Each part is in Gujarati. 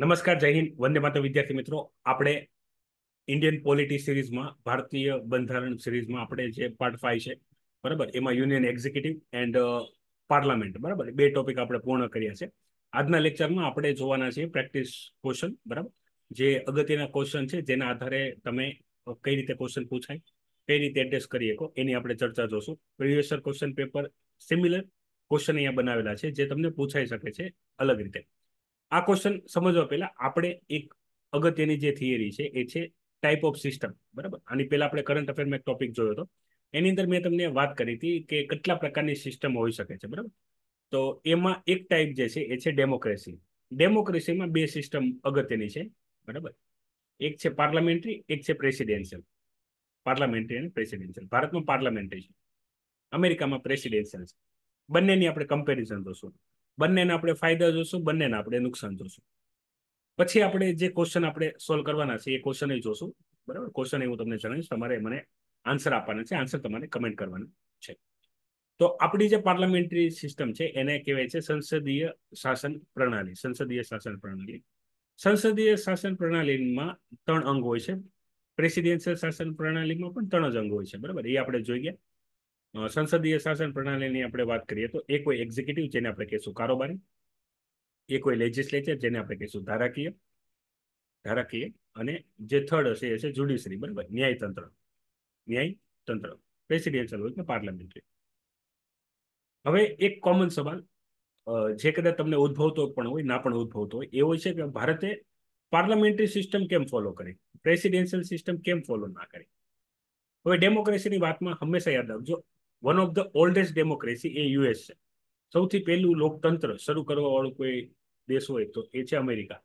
નમસ્કાર જય હિન્દ વંદે માતા વિદ્યાર્થી મિત્રો આપણે ઇન્ડિયન પોલિટી સિરીઝમાં ભારતીય બંધારણ સિરીઝમાં આપણે જે પાર્ટ ફાઈવ છે બરાબર એમાં યુનિયન એક્ઝિક્યુટિવ એન્ડ પાર્લામેન્ટ બરાબર બે ટોપિક આપણે પૂર્ણ કર્યા છે આજના લેક્ચરમાં આપણે જોવાના છે પ્રેક્ટિસ ક્વેશ્ચન બરાબર જે અગત્યના ક્વેશ્ચન છે જેના આધારે તમે કઈ રીતે ક્વેશ્ચન પૂછાય કઈ રીતે એડ્રેસ કરી શકો એની આપણે ચર્ચા જોશું previous year question paper similar question અહીંયા બનાવેલા છે જે તમને પૂછાઈ શકે છે અલગ રીતે આ ક્વેશ્ચન સમજવા પહેલા આપણે એક અગત્યની જે થિયરી છે એ છે ટાઈપ ઓફ સિસ્ટમ બરાબર આની પહેલા આપણે કરંટ અફેરમાં એક ટોપિક જોયો હતો એની અંદર મેં તમને વાત કરી હતી કે કેટલા પ્રકારની સિસ્ટમ હોઈ શકે છે બરાબર તો એમાં એક ટાઈપ જે છે એ છે ડેમોક્રેસી ડેમોક્રેસીમાં બે સિસ્ટમ અગત્યની છે બરાબર એક છે પાર્લામેન્ટરી એક છે પ્રેસિડેન્શિયલ પાર્લામેન્ટરી અને પ્રેસિડેન્શિયલ ભારતમાં પાર્લામેન્ટરી છે અમેરિકામાં પ્રેસિડેન્શિયલ છે બંનેની આપણે કમ્પેરિઝન જોશું બંનેના આપણે ફાયદા જોશું બંનેને આપણે નુકસાન જોશું પછી આપણે જે ક્વેશ્ચન આપણે સોલ્વ કરવાના છે એ ક્વેશ્ચન જોશું બરાબર ક્વેશ્ચન હું તમને જણાવીશ તમારે મને આન્સર આપવાના છે આન્સર તમારે કમેન્ટ કરવાનો છે તો આપણી જે પાર્લામેન્ટરી સિસ્ટમ છે એને કહેવાય છે સંસદીય શાસન પ્રણાલી સંસદીય શાસન પ્રણાલી સંસદીય શાસન પ્રણાલીમાં ત્રણ અંગ હોય છે પ્રેસિડેન્શિયલ શાસન પ્રણાલીમાં પણ ત્રણ જ અંગ હોય છે બરાબર એ આપણે જોઈ ગયા સંસદીય શાસન પ્રણાલીની આપણે વાત કરીએ તો એ કોઈ એક્ઝિક્યુટિવ જેને આપણે કહીશું કારોબારી એ કોઈ લેજિસ્લેચર જેને આપણે કહીશું ધારાકીય ધારાકીય અને જે થર્ડ હશે એ છે જ્યુડિશરી બરાબર ન્યાયતંત્ર ન્યાયતંત્ર પ્રેસિડેન્શિયલ હોય કે પાર્લામેન્ટરી હવે એક કોમન સવાલ જે કદાચ તમને ઉદ્ભવતો પણ હોય ના પણ ઉદ્ભવતો હોય એ હોય છે કે ભારતે પાર્લામેન્ટરી સિસ્ટમ કેમ ફોલો કરી પ્રેસિડેન્શિયલ સિસ્ટમ કેમ ફોલો ના કરી હવે ડેમોક્રેસીની વાતમાં હંમેશા યાદ રાખજો one of the oldest democracy એ યુએસ છે સૌથી પહેલું લોકતંત્ર શરૂ કરવા કોઈ દેશ હોય તો એ છે અમેરિકા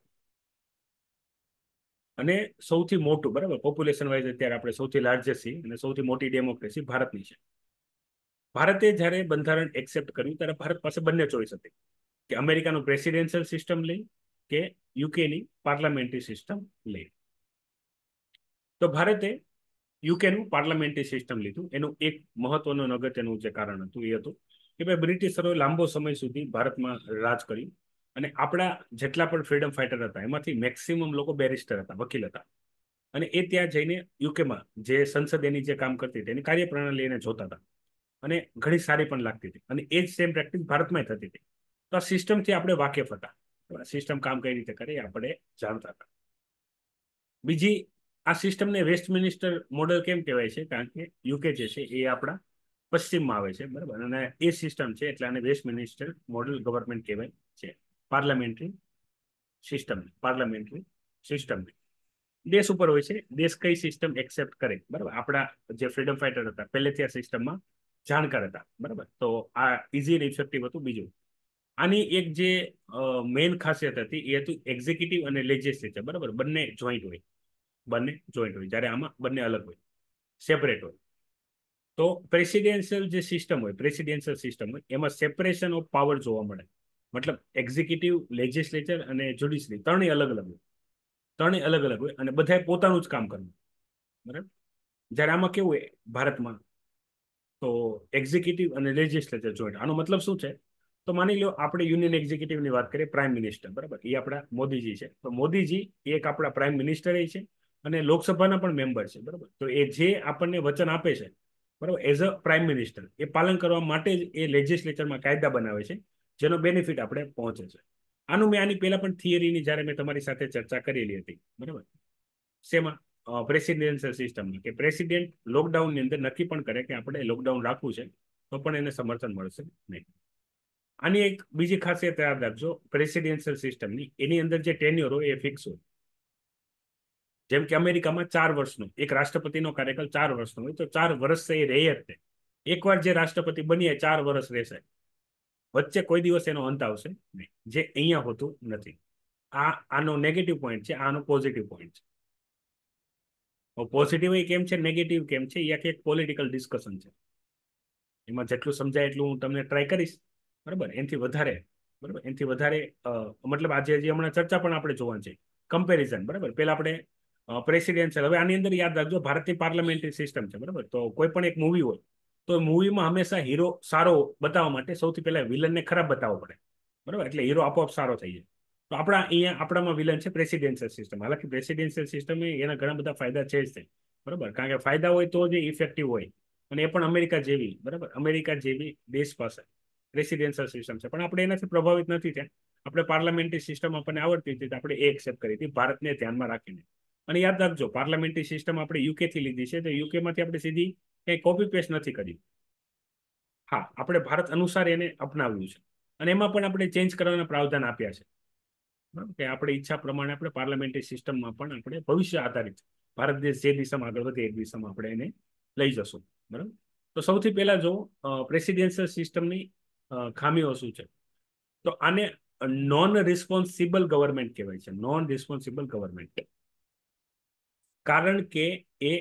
અને સૌથી મોટું બરાબર પોપ્યુલેશન વાઇઝ અત્યારે આપણે સૌથી લાર્જેસ્ટ છીએ અને સૌથી મોટી ડેમોક્રેસી ભારતની છે ભારતે જ્યારે બંધારણ એક્સેપ્ટ કર્યું ત્યારે ભારત પાસે બંને ચોઈસ હતી કે અમેરિકાનું પ્રેસિડેન્શિયલ સિસ્ટમ લઈ કે યુકેની પાર્લામેન્ટરી સિસ્ટમ લઈ તો ભારતે યુકેનું પાર્લામેન્ટરી સિસ્ટમ લીધું એનું એક મહત્વનું અગત્યનું જે કારણ હતું એ હતું કે ભાઈ બ્રિટિશરોએ લાંબો સમય સુધી ભારતમાં રાજ કર્યું અને આપણા જેટલા પણ ફ્રીડમ ફાઇટર હતા એમાંથી મેક્સિમમ લોકો બેરિસ્ટર હતા વકીલ હતા અને એ ત્યાં જઈને યુકેમાં જે સંસદ એની જે કામ કરતી હતી એની કાર્યપ્રણાલી એને જોતા હતા અને ઘણી સારી પણ લાગતી હતી અને એ જ સેમ પ્રેક્ટિસ ભારતમાં થતી હતી તો આ સિસ્ટમથી આપણે વાકેફ હતા સિસ્ટમ કામ કઈ રીતે કરે આપણે જાણતા હતા બીજી આ સિસ્ટમને વેસ્ટમિનિસ્ટર મોડલ કેમ કહેવાય છે કારણ કે યુકે જે છે એ આપણા પશ્ચિમમાં આવે છે બરાબર અને એ સિસ્ટમ છે એટલે આને વેસ્ટમિનિસ્ટર મોડલ ગવર્મેન્ટ કહેવાય છે પાર્લામેન્ટરી સિસ્ટમ પાર્લામેન્ટરી સિસ્ટમ દેશ ઉપર હોય છે દેશ કઈ સિસ્ટમ એક્સેપ્ટ કરે બરાબર આપણા જે ફ્રીડમ ફાઇટર હતા પહેલેથી આ સિસ્ટમમાં જાણકાર હતા બરાબર તો આ ઇઝી અને ઇફેક્ટિવ હતું બીજું આની એક જે મેઇન ખાસિયત હતી એ હતું એક્ઝિક્યુટિવ અને લેજિસ્લેચર બરાબર બંને જોઈન્ટ હોય બંને જોઈન્ટ હોય જ્યારે આમાં બંને અલગ હોય સેપરેટ હોય તો પ્રેસિડેન્શિયલ જે સિસ્ટમ હોય પ્રેસિડેન્શિયલ સિસ્ટમ હોય એમાં સેપરેશન ઓફ પાવર જોવા મળે મતલબ એક્ઝિક્યુટિવ લેજિસ્લેચર અને જ્યુડિશરી ત્રણેય અલગ અલગ હોય ત્રણેય અલગ અલગ હોય અને બધાએ પોતાનું જ કામ કરવું બરાબર જ્યારે આમાં કેવું હોય ભારતમાં તો એક્ઝિક્યુટિવ અને લેજિસ્લેચર જોઈન્ટ આનો મતલબ શું છે તો માની લો આપણે યુનિયન એક્ઝિક્યુટિવની વાત કરીએ પ્રાઇમ મિનિસ્ટર બરાબર એ આપણા મોદીજી છે તો મોદીજી એક આપણા પ્રાઇમ મિનિસ્ટર છે અને લોકસભાના પણ મેમ્બર છે બરાબર તો એ જે આપણને વચન આપે છે બરાબર એઝ અ પ્રાઇમ મિનિસ્ટર એ પાલન કરવા માટે જ એ લેજિસ્લેચરમાં કાયદા બનાવે છે જેનો બેનિફિટ આપણે પહોંચે છે આનું મેં આની પહેલાં પણ થિયરીની જ્યારે મેં તમારી સાથે ચર્ચા કરેલી હતી બરાબર શેમાં પ્રેસિડેન્શિયલ સિસ્ટમમાં કે પ્રેસિડેન્ટ લોકડાઉનની અંદર નક્કી પણ કરે કે આપણે લોકડાઉન રાખવું છે તો પણ એને સમર્થન મળશે નહીં આની એક બીજી ખાસિયત યાદ રાખજો પ્રેસિડેન્શિયલ સિસ્ટમની એની અંદર જે ટેન્યુર હોય એ ફિક્સ હોય જેમ કે અમેરિકામાં ચાર વર્ષનું એક રાષ્ટ્રપતિનો કાર્યકાલ ચાર વર્ષનો હોય તો ચાર વર્ષ એ રહે જ તે એકવાર જે રાષ્ટ્રપતિ બનીએ ચાર વર્ષ રહેશે વચ્ચે કોઈ દિવસ એનો અંત આવશે નહીં જે અહીંયા હોતું નથી આ આનો નેગેટિવ પોઈન્ટ છે આનો પોઝિટિવ પોઈન્ટ છે પોઝિટિવ એ કેમ છે નેગેટિવ કેમ છે યા કે એક પોલિટિકલ ડિસ્કશન છે એમાં જેટલું સમજાય એટલું હું તમને ટ્રાય કરીશ બરાબર એનાથી વધારે બરાબર એનાથી વધારે મતલબ આજે હજી હમણાં ચર્ચા પણ આપણે જોવાની છે કમ્પેરિઝન બરાબર પહેલાં આપણે પ્રેસિડેન્શિયલ હવે આની અંદર યાદ રાખજો ભારતની પાર્લામેન્ટરી સિસ્ટમ છે બરાબર તો કોઈ પણ એક મૂવી હોય તો મૂવીમાં હંમેશા હીરો સારો બતાવવા માટે સૌથી પહેલા વિલનને ખરાબ બતાવવો પડે બરાબર એટલે હીરો આપોઆપ સારો થઈ જાય તો આપણા અહીંયા આપણામાં વિલન છે પ્રેસિડેન્શિયલ સિસ્ટમ હાલાકી પ્રેસિડેન્શિયલ સિસ્ટમ એના ઘણા બધા ફાયદા છે જ તે બરાબર કારણ કે ફાયદા હોય તો જ ઇફેક્ટિવ હોય અને એ પણ અમેરિકા જેવી બરાબર અમેરિકા જેવી દેશ પાસે પ્રેસિડેન્શિયલ સિસ્ટમ છે પણ આપણે એનાથી પ્રભાવિત નથી થયા આપણે પાર્લામેન્ટરી સિસ્ટમ આપણને આવડતી હતી આપણે એ એક્સેપ્ટ કરી હતી ભારતને ધ્યાનમાં રાખીને અને યાદ રાખજો પાર્લામેન્ટરી સિસ્ટમ આપણે યુકેથી લીધી છે તો યુકેમાંથી આપણે સીધી કંઈ કોપી પેસ્ટ નથી કરી હા આપણે ભારત અનુસાર એને અપનાવ્યું છે અને એમાં પણ આપણે ચેન્જ કરવાના પ્રાવધાન આપ્યા છે કે આપણે ઈચ્છા પ્રમાણે આપણે પાર્લામેન્ટરી સિસ્ટમમાં પણ આપણે ભવિષ્ય આધારિત ભારત દેશ જે દિશામાં આગળ વધે એ દિશામાં આપણે એને લઈ જશું બરાબર તો સૌથી પહેલાં જો પ્રેસિડેન્શિયલ સિસ્ટમની ખામીઓ શું છે તો આને નોન રિસ્પોન્સિબલ ગવર્મેન્ટ કહેવાય છે નોન રિસ્પોન્સિબલ ગવર્મેન્ટ કારણ કે એ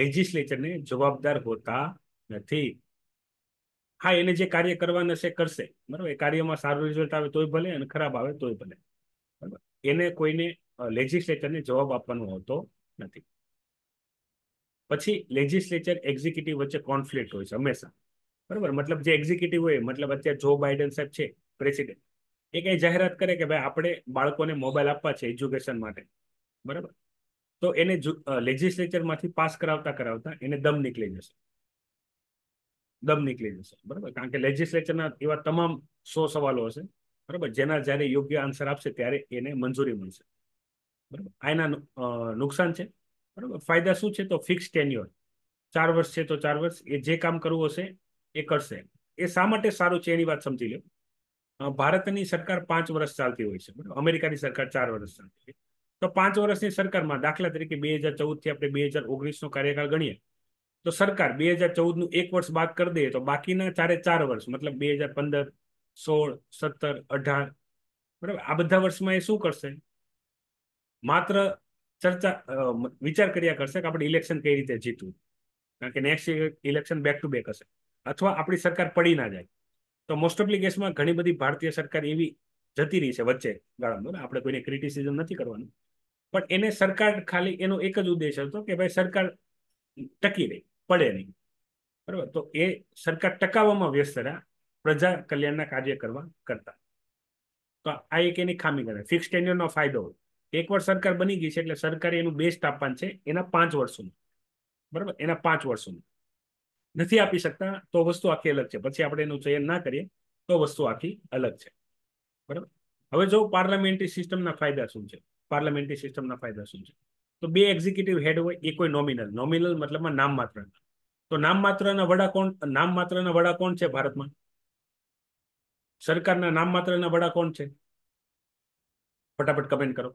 લેજિસ્લેચરને જવાબદાર હોતા નથી હા એને જે કાર્ય કરવાના છે કરશે બરાબર એ કાર્યમાં સારું રિઝલ્ટ આવે તોય ભલે અને ખરાબ આવે તોય ભલે બરાબર એને કોઈને લેજિસ્લેચરને જવાબ આપવાનો હોતો નથી પછી લેજિસ્લેચર એક્ઝિક્યુટિવ વચ્ચે કોન્ફ્લિક્ટ હોય છે હંમેશા બરાબર મતલબ જે એક્ઝિક્યુટિવ હોય મતલબ અત્યારે જો બાઇડન સાહેબ છે પ્રેસિડેન્ટ એ કંઈ જાહેરાત કરે કે ભાઈ આપણે બાળકોને મોબાઈલ આપવા છે એજ્યુકેશન માટે બરાબર તો એને લેજિસ્લેચરમાંથી પાસ કરાવતા કરાવતા એને દમ નીકળી જશે દમ નીકળી જશે બરાબર કારણ કે લેજિસ્લેચરના એવા તમામ સો સવાલો હશે બરાબર જેના જ્યારે યોગ્ય આન્સર આપશે ત્યારે એને મંજૂરી મળશે બરાબર આ એના નુકસાન છે બરાબર ફાયદા શું છે તો ફિક્સ ટેન્યુઅર ચાર વર્ષ છે તો ચાર વર્ષ એ જે કામ કરવું હશે એ કરશે એ શા માટે સારું છે એની વાત સમજી લો ભારતની સરકાર પાંચ વર્ષ ચાલતી હોય છે બરાબર અમેરિકાની સરકાર ચાર વર્ષ ચાલતી હોય છે તો પાંચ વર્ષની સરકારમાં દાખલા તરીકે બે હજાર ચૌદથી આપણે બે હજાર ઓગણીસનો કાર્યકાળ ગણીએ તો સરકાર બે હજાર ચૌદનું એક વર્ષ બાદ કરી દઈએ તો બાકીના ચારે ચાર વર્ષ મતલબ બે હજાર પંદર સોળ સત્તર અઢાર બરાબર આ બધા વર્ષમાં એ શું કરશે માત્ર ચર્ચા વિચાર કર્યા કરશે કે આપણે ઇલેક્શન કઈ રીતે જીતવું કારણ કે next election back to back હશે અથવા આપણી સરકાર પડી ના જાય તો મોસ્ટ ઓફલી કેસમાં ઘણી બધી ભારતીય સરકાર એવી જતી રહી છે વચ્ચે ગાળામાં આપણે કોઈને ક્રિટિસિઝમ નથી કરવાનું પણ એને સરકાર ખાલી એનો એક જ ઉદ્દેશ હતો કે ભાઈ સરકાર ટકી રહી પડે નહીં બરાબર તો એ સરકાર ટકાવવામાં વ્યસ્ત રહ્યા પ્રજા કલ્યાણના કાર્ય કરવા કરતા તો આ એક એની ખામી ગણાય ફિક્સ ટેન્યુરનો ફાયદો હોય એકવાર સરકાર બની ગઈ છે એટલે સરકારે એનું બેસ્ટ આપવાનું છે એના પાંચ વર્ષોનું બરાબર એના પાંચ વર્ષોનું નથી આપી શકતા તો વસ્તુ આખી અલગ છે પછી આપણે એનું ચયન ના કરીએ તો વસ્તુ આખી અલગ છે બરાબર હવે જો પાર્લામેન્ટરી સિસ્ટમના ફાયદા શું છે પાર્લામેન્ટરી સિસ્ટમના ફાયદા શું છે તો બે એક્ઝિક્યુટિવ હેડ હોય એ કોઈ નોમિનલ નોમિનલ મતલબમાં નામ માત્ર તો નામ માત્રના વડા કોણ નામ માત્રના વડા કોણ છે ભારતમાં સરકારના નામ માત્રના વડા કોણ છે ફટાફટ કમેન્ટ કરો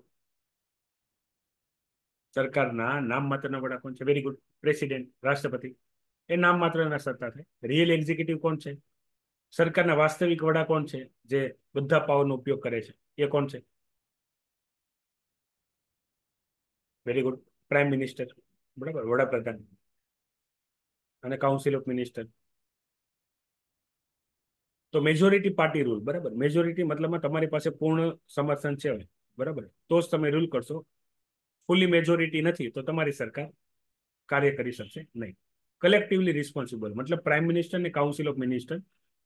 સરકારના નામ માત્રના વડા કોણ છે વેરી ગુડ પ્રેસિડેન્ટ રાષ્ટ્રપતિ એ નામ માત્રના સત્તા છે રિયલ એક્ઝિક્યુટિવ કોણ છે સરકારના વાસ્તવિક વડા કોણ છે જે બધા પાવરનો ઉપયોગ કરે છે એ કોણ છે વેરી ગુડ પ્રાઇમ મિનિસ્ટર બરાબર વડાપ્રધાન અને કાઉન્સિલ ઓફ મિનિસ્ટર તો મેજોરિટી પાર્ટી રૂલ બરાબર મેજોરિટી મતલબમાં તમારી પાસે પૂર્ણ સમર્થન છે બરાબર તો જ તમે રૂલ કરશો ફૂલી મેજોરિટી નથી તો તમારી સરકાર કાર્ય કરી શકશે નહીં કલેક્ટિવલી રિસ્પોન્સિબલ મતલબ પ્રાઇમ મિનિસ્ટર ને council of minister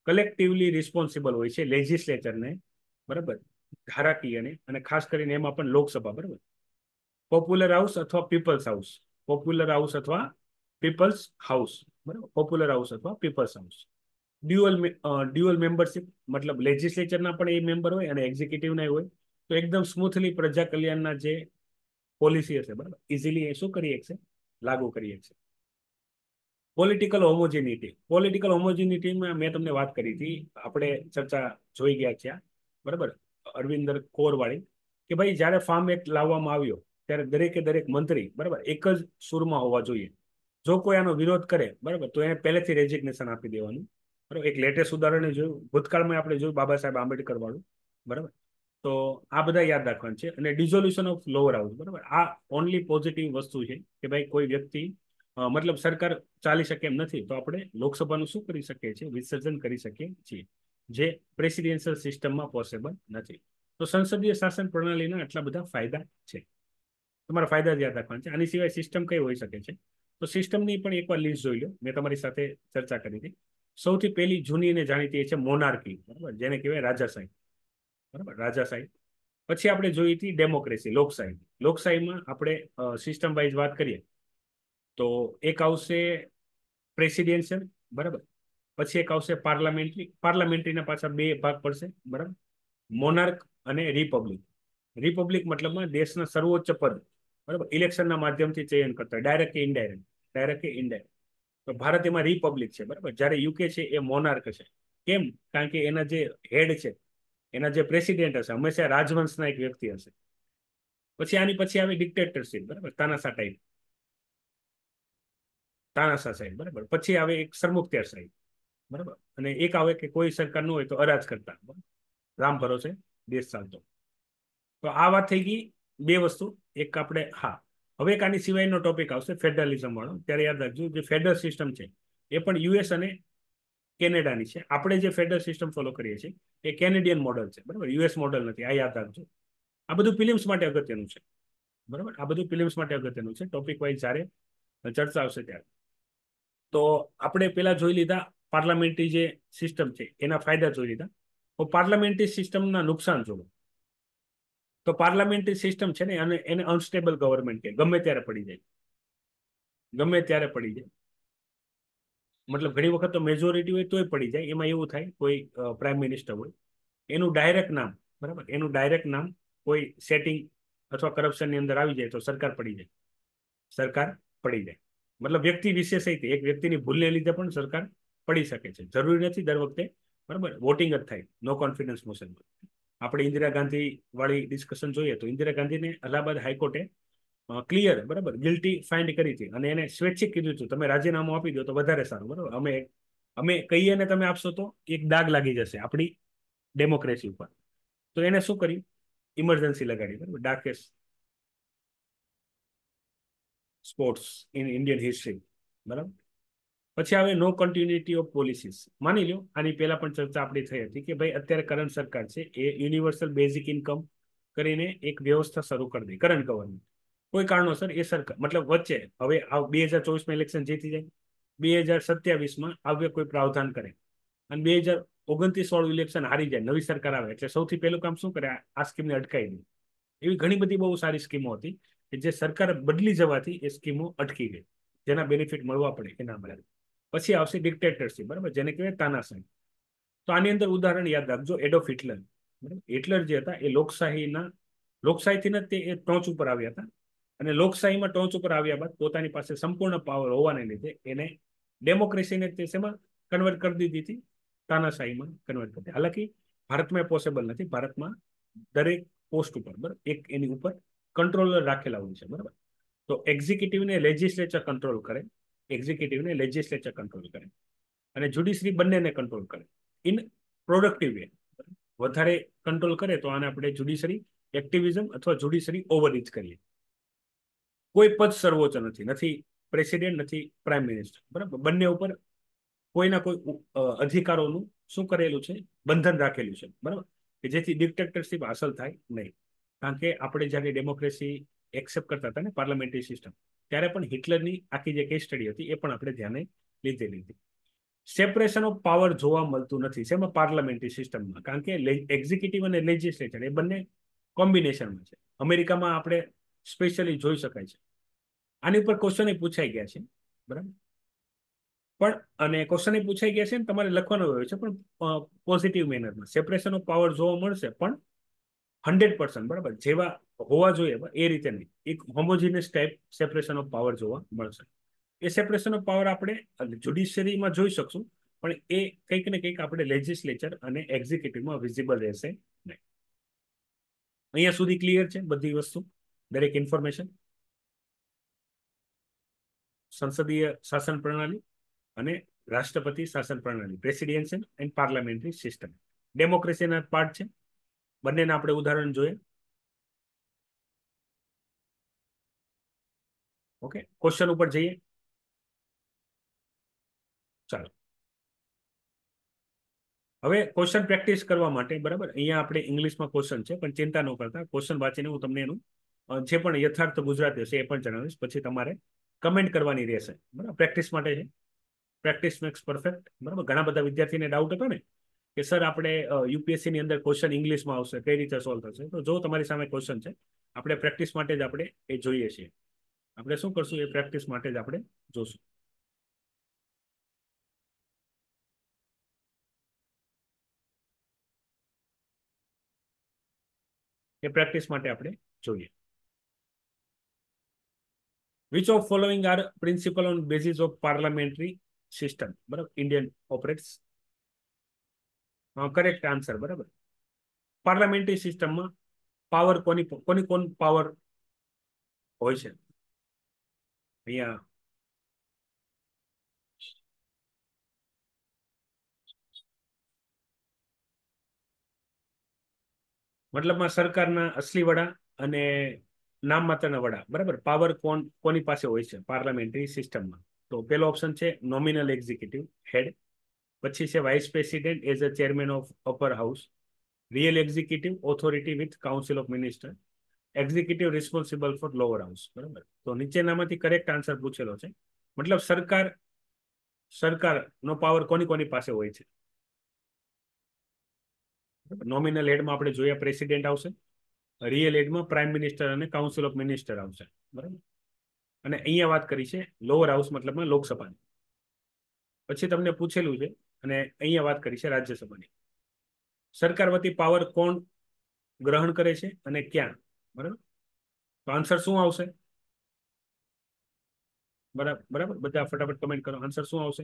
collectively responsible હોય છે લેજિસ્લેચરને બરાબર ધારાકીયને અને ખાસ કરીને એમાં પણ લોકસભા બરાબર પોપ્યુલર હાઉસ અથવા પીપલ્સ હાઉસ પોપ્યુલર હાઉસ અથવા પીપલ્સ હાઉસ બરાબર પોપ્યુલર હાઉસ અથવા people's house dual dual membership મતલબ લેજિસ્લેચરના પણ એ મેમ્બર હોય અને એક્ઝિક્યુટિવના હોય તો એકદમ સ્મૂથલી પ્રજા કલ્યાણના જે પોલિસી હશે બરાબર ઇઝીલી એ શું કરી શકશે લાગુ કરી શકશે પોલિટિકલ હોમોજેનિટી પોલિટિકલ હોમોજેનિટીમાં મેં તમને વાત કરી હતી આપણે ચર્ચા જોઈ ગયા છીએ બરાબર અરવિંદર કોરવાળી કે ભાઈ જ્યારે ફાર્મ એક્ટ લાવવામાં આવ્યો ત્યારે દરેકે દરેક મંત્રી બરાબર એક જ સુરમાં હોવા જોઈએ જો કોઈ આનો વિરોધ કરે બરાબર તો એને પહેલેથી રેઝિગ્નેશન આપી દેવાનું બરાબર એક લેટેસ્ટ ઉદાહરણ જોયું ભૂતકાળમાં આપણે જોયું બાબા સાહેબ આંબેડકર વાળું બરાબર તો આ બધા યાદ રાખવાનું છે અને ડિઝોલ્યુશન ઓફ લોવર હાઉસ બરાબર આ ઓનલી પોઝિટિવ વસ્તુ છે કે ભાઈ કોઈ વ્યક્તિ મતલબ સરકાર ચાલી શકે એમ નથી તો આપણે લોકસભાનું શું કરી શકીએ છીએ વિસર્જન કરી શકીએ છીએ જે પ્રેસિડેન્શિયલ સિસ્ટમમાં પોસિબલ નથી તો સંસદીય શાસન પ્રણાલીના આટલા બધા ફાયદા છે તમારા ફાયદા જ યાદ રાખવાના છે આની સિવાય સિસ્ટમ કઈ હોઈ શકે છે તો સિસ્ટમની પણ એકવાર લિસ્ટ જોઈ લો મેં તમારી સાથે ચર્ચા કરી હતી સૌથી પહેલી જૂની અને જાણીતી એ છે મોનાર્કી બરાબર જેને કહેવાય રાજાશાહી બરાબર રાજાશાહી પછી આપણે જોઈ હતી ડેમોક્રેસી લોકશાહી લોકશાહીમાં આપણે સિસ્ટમ વાઇઝ વાત કરીએ તો એક આવશે પ્રેસિડેન્શિયલ બરાબર પછી એક આવશે પાર્લામેન્ટરી પાર્લામેન્ટરીના પાછા બે ભાગ પડશે બરાબર મોનાર્ક અને રિપબ્લિક રિપબ્લિક મતલબમાં દેશના સર્વોચ્ચ પદ બરાબર ઇલેક્શનના માધ્યમથી ચયન કરતા ડાયરેક્ટ કે ઇનડાયરેક્ટ ડાયરેક્ટ કે ઇનડાયરેક્ટ તો ભારત એમાં રિપબ્લિક છે બરાબર જ્યારે યુકે છે એ મોનાર્ક છે કેમ કારણ કે એના જે હેડ છે એના જે પ્રેસિડેન્ટ હશે હંમેશા રાજવંશના એક વ્યક્તિ હશે પછી આની પછી આવી ડિક્ટેટરશીપ બરાબર તાનાશા ટાઈપ તાનાશા સાહેબ બરાબર પછી આવે એક સરમુખત્યાર સાહેબ બરાબર અને એક આવે કે કોઈ સરકાર ન હોય તો અરાજ કરતા રામ ભરોસે દેશ ચાલતો તો આ વાત થઈ ગઈ બે વસ્તુ એક આપણે હા હવે એક આની સિવાયનો ટોપિક આવશે ફેડરલિઝમવાળો ત્યારે યાદ રાખજો જે ફેડરલ સિસ્ટમ છે એ પણ યુએસ અને કેનેડાની છે આપણે જે ફેડરલ સિસ્ટમ ફોલો કરીએ છીએ એ કેનેડિયન મોડલ છે બરાબર યુએસ મોડલ નથી આ યાદ રાખજો આ બધું ફિલિમ્સ માટે અગત્યનું છે બરાબર આ બધું ફિલિમ્સ માટે અગત્યનું છે ટોપિક વાઇઝ જ્યારે ચર્ચા આવશે ત્યારે તો આપણે પહેલાં જોઈ લીધા પાર્લામેન્ટરી જે સિસ્ટમ છે એના ફાયદા જોઈ લીધા પાર્લામેન્ટરી સિસ્ટમના નુકસાન જોવું તો પાર્લામેન્ટરી સિસ્ટમ છે ને અને એને અનસ્ટેબલ ગવર્મેન્ટ કે ગમે ત્યારે પડી જાય ગમે ત્યારે પડી જાય મતલબ ઘણી વખત તો મેજોરિટી હોય તોય પડી જાય એમાં એવું થાય કોઈ પ્રાઇમ મિનિસ્ટર હોય એનું ડાયરેક્ટ નામ બરાબર એનું ડાયરેક્ટ નામ કોઈ સેટિંગ અથવા કરપ્શનની અંદર આવી જાય તો સરકાર પડી જાય સરકાર પડી જાય મતલબ વ્યક્તિ વિશેષ રીતે એક વ્યક્તિની ભૂલને લીધે પણ સરકાર પડી શકે છે જરૂરી નથી દર વખતે બરાબર વોટિંગ જ થાય નો કોન્ફિડન્સ મોશન આપણે ઇન્દિરા ગાંધીવાળી ડિસ્કશન જોઈએ તો ઇન્દિરા ગાંધીને અલ્હાબાદ હાઈકોર્ટે ક્લિયર બરાબર ગિલ્ટી ફાઇન્ડ કરી હતી અને એને સ્વૈચ્છિક કીધું હતું તમે રાજીનામું આપી દો તો વધારે સારું બરાબર અમે અમે કહીએ ને તમે આપશો તો એક દાગ લાગી જશે આપણી ડેમોક્રેસી ઉપર તો એને શું કર્યું ઇમરજન્સી લગાડી બરાબર darkest spots in Indian history બરાબર પછી આવે નો કન્ટિન્યુટી ઓફ પોલિસીસ માની લો આની પહેલા પણ ચર્ચા આપણી થઈ હતી કે ભાઈ અત્યારે કરંટ સરકાર છે એ યુનિવર્સલ બેઝિક ઇન્કમ કરીને એક વ્યવસ્થા શરૂ કરી દે કરંટ ગવર્મેન્ટ કોઈ કારણોસર એ સરકાર મતલબ વચ્ચે હવે આ બે હજાર ચોવીસમાં ઇલેક્શન જીતી જાય બે હજાર સત્યાવીસમાં આવ્યો કોઈ પ્રાવધાન કરે અને બે હજાર ઓગણત્રીસ વાળું ઇલેક્શન હારી જાય નવી સરકાર આવે એટલે સૌથી પહેલું કામ શું કરે આ સ્કીમને અટકાવી દે એવી ઘણી બધી બહુ સારી સ્કીમો હતી કે જે સરકાર બદલી જવાથી એ સ્કીમો અટકી ગઈ જેના બેનિફિટ મળવા પડે એના ના પછી આવશે ડિક્ટેટરશીપ બરાબર જેને કહેવાય તાનાશાહી તો આની અંદર ઉદાહરણ યાદ રાખજો એડોફ હિટલર બરાબર હિટલર જે હતા એ લોકશાહીના લોકશાહીથી તે એ ટોચ ઉપર આવ્યા હતા અને લોકશાહીમાં ટોચ ઉપર આવ્યા બાદ પોતાની પાસે સંપૂર્ણ પાવર હોવાને લીધે એને ડેમોક્રેસીને તે શેમાં કન્વર્ટ કરી દીધી હતી તાનાશાહીમાં કન્વર્ટ કરી હાલાકી ભારતમાં પોસિબલ નથી ભારતમાં દરેક પોસ્ટ ઉપર બરાબર એક એની ઉપર કંટ્રોલર રાખેલા હોય છે બરાબર તો એક્ઝિક્યુટિવને લેજિસ્લેચર કંટ્રોલ કરે એક્ઝિક્યુટિવને લેજિસ્લેચર કંટ્રોલ કરે અને જ્યુડિશરી બંનેને કંટ્રોલ કરે ઇન પ્રોડક્ટિવ વે વધારે કંટ્રોલ કરે તો આને આપણે જ્યુડિશરી એક્ટિવિઝમ અથવા જ્યુડિશરી ઓવરરીચ કરીએ કોઈ પદ સર્વોચ્ચ નથી નથી પ્રેસિડેન્ટ નથી પ્રાઇમ મિનિસ્ટર બરાબર બંને ઉપર કોઈના કોઈ અધિકારોનું શું કરેલું છે બંધન રાખેલું છે બરાબર કે જેથી ડિક્ટેટરશીપ હાંસલ થાય નહીં કારણ કે આપણે જ્યારે ડેમોક્રેસી એક્સેપ્ટ કરતા હતા ને પાર્લામેન્ટરી સિસ્ટમ ત્યારે પણ હિટલરની આખી જે કેસ સ્ટડી હતી એ પણ આપણે ધ્યાને લીધી લીધી સેપરેશન ઓફ પાવર જોવા મળતું નથી શેમાં પાર્લામેન્ટરી સિસ્ટમમાં કારણ કે એક્ઝિક્યુટિવ અને લેજિસ્લેચર એ બંને કોમ્બિનેશનમાં છે અમેરિકામાં આપણે સ્પેશિયલી જોઈ શકાય છે આની ઉપર ક્વેશ્ચન પૂછાઈ ગયા છે બરાબર પણ અને ક્વેશ્ચન પૂછાઈ ગયા છે ને તમારે લખવાનું હોય છે પણ પોઝિટિવ મેનરમાં સેપરેશન ઓફ પાવર જોવા મળશે પણ હંડ્રેડ પર્સન્ટ બરાબર જેવા હોવા જોઈએ એ રીતે નહીં એક homogeneous type separation of power જોવા મળશે એ સેપરેશન ઓફ પાવર આપણે જ્યુડિશિયરીમાં જોઈ શકશું પણ એ કંઈક ને કંઈક આપણે લેજિસ્લેચર અને એક્ઝિક્યુટિવમાં વિઝિબલ રહેશે નહીં અહીંયા સુધી ક્લિયર છે બધી વસ્તુ દરેક ઇન્ફોર્મેશન સંસદીય શાસન પ્રણાલી અને રાષ્ટ્રપતિ શાસન પ્રણાલી પ્રેસિડેન્શિયલ એન્ડ પાર્લામેન્ટરી સિસ્ટમ ડેમોક્રેસીના પાર્ટ છે બંનેના આપણે ઉદાહરણ જોઈએ ઓકે ક્વેશ્ચન ઉપર જઈએ ચાલો હવે ક્વેશ્ચન પ્રેક્ટિસ કરવા માટે બરાબર અહીંયા આપણે ઇંગ્લિશમાં ક્વેશ્ચન છે પણ ચિંતા ન કરતા ક્વેશ્ચન વાંચીને હું તમને એનું જે પણ યથાર્થ ગુજરાતી હશે એ પણ જણાવીશ પછી તમારે કમેન્ટ કરવાની રહેશે બરાબર પ્રેક્ટિસ માટે છે પ્રેક્ટિસ મેક્સ પરફેક્ટ બરાબર ઘણા બધા વિદ્યાર્થીને ડાઉટ હતો ને કે સર આપણે યુપીએસસી ની અંદર ક્વેશ્ચન ઇંગ્લિશમાં આવશે કઈ રીતે સોલ્વ થશે તો જો તમારી સામે ક્વેશ્ચન છે આપણે પ્રેક્ટિસ માટે જ આપણે એ જોઈએ છીએ આપણે શું કરશું એ પ્રેક્ટિસ માટે જ આપણે જોશું એ પ્રેક્ટિસ માટે આપણે જોઈએ which of following are principle on basis of parliamentary system બરાબર ઇન્ડિયન ઓપરેટ્સ કરેક્ટ આન્સર બરાબર પાર્લામેન્ટરી સિસ્ટમમાં પાવર કોની કોની કોન પાવર હોય છે અહીંયા મતલબમાં સરકારના અસલી વડા અને નામ માત્રના વડા બરાબર પાવર કોણ કોની પાસે હોય છે પાર્લામેન્ટરી સિસ્ટમમાં તો પેલો ઓપ્શન છે નોમિનલ એક્ઝિક્યુટિવ હેડ પછી છે vice president as a chairman of upper house real executive authority with council of minister executive responsible for lower house બરાબર તો નીચેનામાંથી કરેક્ટ આન્સર પૂછેલો છે મતલબ સરકાર સરકારનો પાવર કોની કોની પાસે હોય છે નોમિનલ હેડમાં આપણે જોયા પ્રેસિડેન્ટ આવશે રિયલ હેડમાં પ્રાઇમ મિનિસ્ટર અને કાઉન્સિલ ઓફ મિનિસ્ટર આવશે બરાબર અને અહીંયા વાત કરી છે લોઅર હાઉસ મતલબમાં લોકસભાની પછી તમને પૂછેલું છે અને અહીંયા વાત કરી છે રાજ્યસભાની સરકાર વતી પાવર કોણ ગ્રહણ કરે છે અને ક્યાં બરાબર તો આન્સર શું આવશે બરાબર બરાબર બધા ફટાફટ કમેન્ટ કરો આન્સર શું આવશે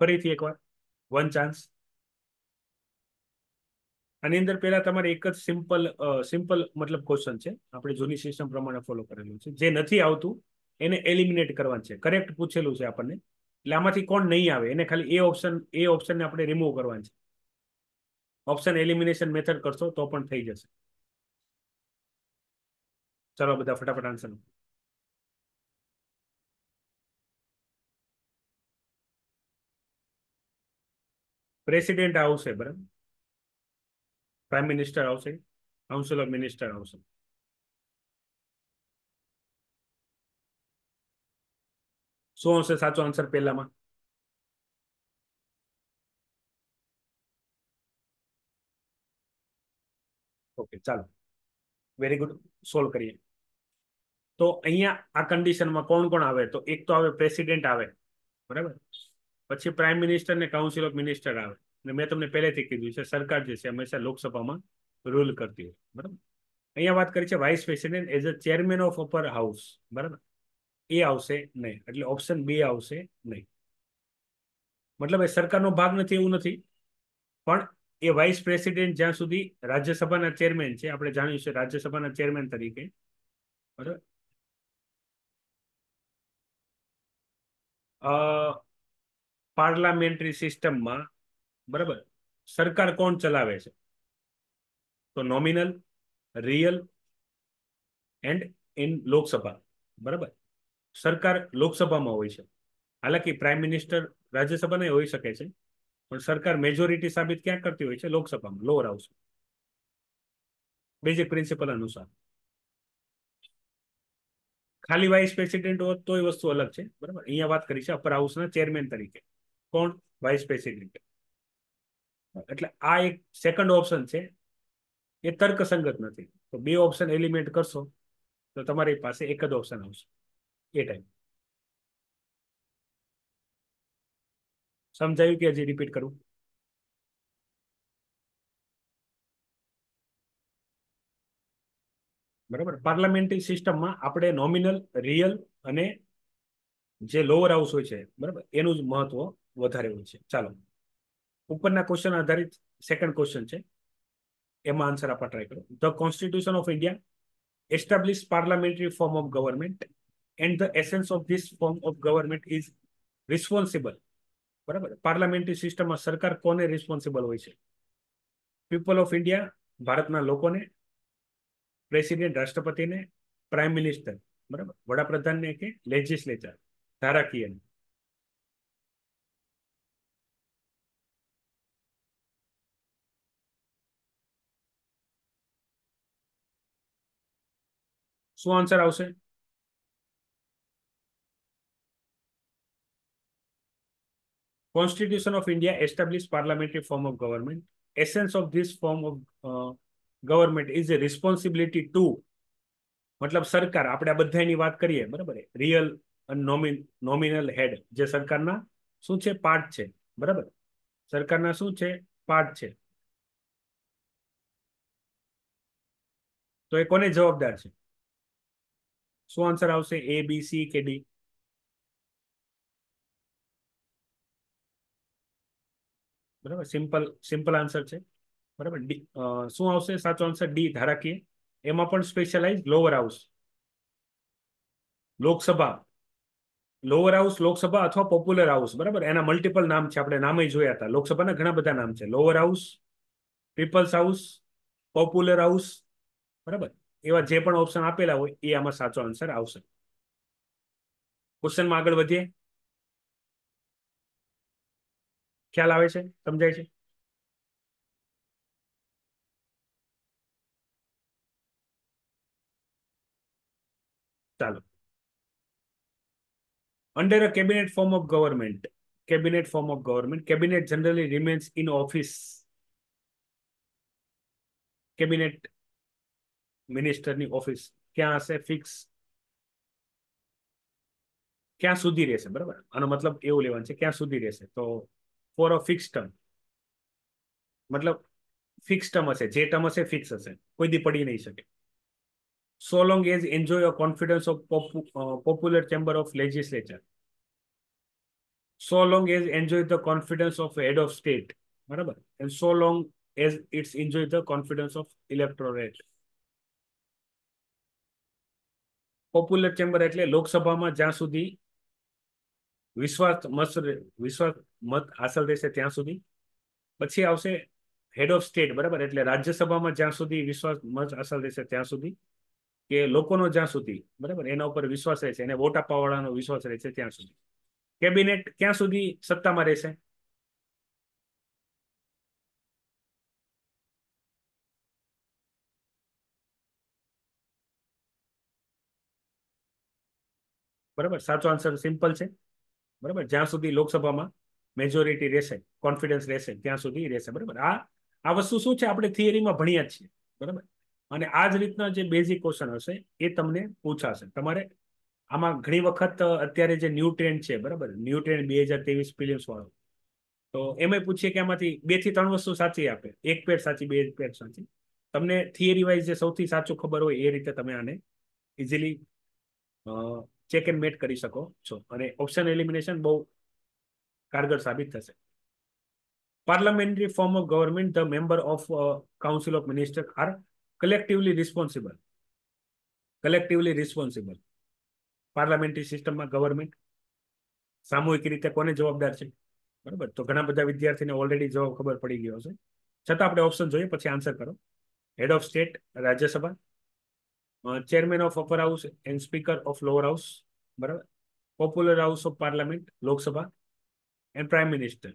ફરીથી એકવાર વન ચાન્સ આની અંદર પહેલા તમારે એક જ સિમ્પલ સિમ્પલ મતલબ ક્વેશ્ચન છે આપણે જૂની સિસ્ટમ પ્રમાણે ફોલો કરેલું છે જે નથી આવતું એને એલિમિનેટ કરવાનું છે કરેક્ટ પૂછેલું છે આપણને એટલે આમાંથી કોણ નહીં આવે એને ખાલી એ ઓપ્શન એ ઓપ્શનને આપણે રિમૂવ કરવાની છે ઓપ્શન એલિમિનેશન મેથડ કરશો તો પણ થઈ જશે ચલો બધા ફટાફટ આન્સર પ્રેસિડેન્ટ આવશે બરાબર પ્રાઇમ મિનિસ્ટર આવશે કાઉન્સિલ ઓફ મિનિસ્ટર આવશે શું આવશે સાચો આન્સર પહેલામાં ઓકે ચાલો વેરી ગુડ સોલ્વ કરીએ તો અહીંયા આ કન્ડિશનમાં કોણ કોણ આવે તો એક તો આવે પ્રેસિડેન્ટ આવે બરાબર પછી પ્રાઇમ મિનિસ્ટર ને કાઉન્સિલ ઓફ મિનિસ્ટર આવે અને મેં તમને પહેલેથી કીધું છે સરકાર જે છે હંમેશા લોકસભામાં રૂલ કરતી હોય બરાબર અહીંયા વાત કરી છે vice president as a chairman of upper house બરાબર એ આવશે નહીં એટલે ઓપ્શન બે આવશે નહીં મતલબ એ સરકારનો ભાગ નથી એવું નથી પણ એ વાઇસ પ્રેસિડેન્ટ જ્યાં સુધી રાજ્યસભાના ચેરમેન છે આપણે જાણ્યું છે રાજ્યસભાના ચેરમેન તરીકે બરાબર પાર્લામેન્ટરી સિસ્ટમમાં બરાબર સરકાર કોણ ચલાવે છે તો nominal real and in Lok Sabha બરાબર સરકાર લોકસભામાં હોય છે હાલાકી પ્રાઇમ મિનિસ્ટર રાજ્યસભાને હોઈ શકે છે પણ સરકાર મેજોરિટી સાબિત ક્યાં કરતી હોય છે લોકસભામાં લોઅર હાઉસ બેઝિક પ્રિન્સિપલ અનુસાર ખાલી વાઇસ પ્રેસિડેન્ટ હોત તો એ વસ્તુ અલગ છે બરાબર અહીંયા વાત કરી છે અપર હાઉસના ચેરમેન તરીકે કોણ વાઇસ પ્રેસિડેન્ટ એટલે આ એક સેકન્ડ ઓપ્શન છે એ તર્કસંગત નથી તો બે ઓપ્શન એલિમેન્ટ કરશો તો તમારી પાસે એક જ ઓપ્શન આવશે એ ટાઈમ સમજાયું કે હજી રિપીટ કરું બરાબર પાર્લામેન્ટરી સિસ્ટમમાં આપણે નોમિનલ રિયલ અને જે લોઅર હાઉસ હોય છે બરાબર એનું જ મહત્વ વધારે હોય છે ચાલો ઉપરના ક્વેશ્ચન આધારિત સેકન્ડ ક્વેશ્ચન છે એમાં આન્સર આપવા ટ્રાય કરો the constitution of India establish parliamentary form of government and the essence of this form of government is responsible બરાબર પાર્લામેન્ટરી સિસ્ટમમાં સરકાર કોને રિસ્પોન્સિબલ હોય છે પીપલ ઓફ ઇન્ડિયા ભારતના લોકોને પ્રેસિડેન્ટ રાષ્ટ્રપતિને પ્રાઇમ મિનિસ્ટર બરાબર વડાપ્રધાનને કે લેજિસ્લેચર ધારાકીયને શું આન્સર આવશે constitution of India establish parliamentary form of government essence of this form of government is a responsibility to મતલબ સરકાર આપણે આ બધાની વાત કરીએ બરાબર રિયલ નોમિનલ હેડ જે સરકારના શું છે પાર્ટ છે બરાબર સરકારના શું છે પાર્ટ છે તો એ કોને જવાબદાર છે શું આન્સર આવશે એ બી સી કે ડી બરાબર સિમ્પલ સિમ્પલ આન્સર છે બરાબર ડી શું આવશે સાચો આન્સર ડી ધારાકીય એમાં પણ specialise lower house Lok Sabha lower house Lok Sabha અથવા પોપ્યુલર હાઉસ બરાબર એના મલ્ટિપલ નામ છે આપણે નામે જોયા હતા લોકસભાના ઘણા બધા નામ છે lower house people's house popular house બરાબર એવા જે પણ ઓપ્શન આપેલા હોય એ આમાં સાચો આન્સર આવશે ક્વેશ્ચનમાં આગળ વધીએ ખ્યાલ આવે છે સમજાય છે ચાલો under a cabinet form of government cabinet form of government cabinet generally remains in office cabinet મિનિસ્ટરની ઓફિસ ક્યાં હશે ફિક્સ ક્યાં સુધી રહેશે બરાબર આનો મતલબ એવું લેવાનું છે ક્યાં સુધી રહેશે તો ફોર અ ફિક્સ ટર્મ મતલબ ફિક્સ ટર્મ હશે જે ટર્મ હશે ફિક્સ હશે કોઈ દી પડી નહીં શકે so long as enjoy your confidence of popular chamber of legislature so long as enjoy the confidence of head of state બરાબર and so long as it's enjoy the confidence of electorate popular chamber એટલે લોકસભામાં જ્યાં સુધી વિશ્વાસ મત વિશ્વાસ મત હાંસલ રહેશે ત્યાં સુધી પછી આવશે હેડ ઓફ સ્ટેટ બરાબર એટલે રાજ્યસભામાં જ્યાં સુધી વિશ્વાસ મત હાંસલ રહેશે ત્યાં સુધી કે લોકોનો જ્યાં સુધી બરાબર એના ઉપર વિશ્વાસ રહેશે એને વોટ આપવાવાળાનો વિશ્વાસ રહેશે ત્યાં સુધી કેબિનેટ ક્યાં સુધી સત્તામાં રહેશે બરાબર સાચો આન્સર સિમ્પલ છે બરાબર જ્યાં સુધી લોકસભામાં મેજોરિટી રહેશે કોન્ફિડન્સ રહેશે ત્યાં સુધી રહેશે બરાબર આ આ વસ્તુ શું છે આપણે થિયરીમાં ભણ્યા જ છીએ બરાબર અને આ જ રીતના જે બેઝિક ક્વેશ્ચન હશે એ તમને પૂછાશે તમારે આમાં ઘણી વખત અત્યારે જે ન્યૂ ટ્રેન્ડ છે બરાબર ન્યૂ ટ્રેન્ડ બે હજાર ત્રેવીસ ફિલિમ્સ વાળો તો એમાં પૂછીએ કે આમાંથી બે થી ત્રણ વસ્તુ સાચી આપે એક પેડ સાચી બે પેડ સાચી તમને થિયરી વાઇઝ જે સૌથી સાચું ખબર હોય એ રીતે તમે આને ઇઝીલી ચેક એન્ડ મેટ કરી શકો છો અને ઓપ્શન એલિમિનેશન બહુ કારગર સાબિત થશે parliamentary form of government the member of council of minister are collectively responsible collectively responsible parliamentary સિસ્ટમમાં ગવર્મેન્ટ સામૂહિક રીતે કોને જવાબદાર છે બરાબર તો ઘણા બધા વિદ્યાર્થીને ઓલરેડી જવાબ ખબર પડી ગયો છે છતાં આપણે ઓપ્શન જોઈએ પછી આન્સર કરો head of state Rajya Sabha chairman of upper house and speaker of lower house બરાબર popular house of parliament Lok Sabha and prime minister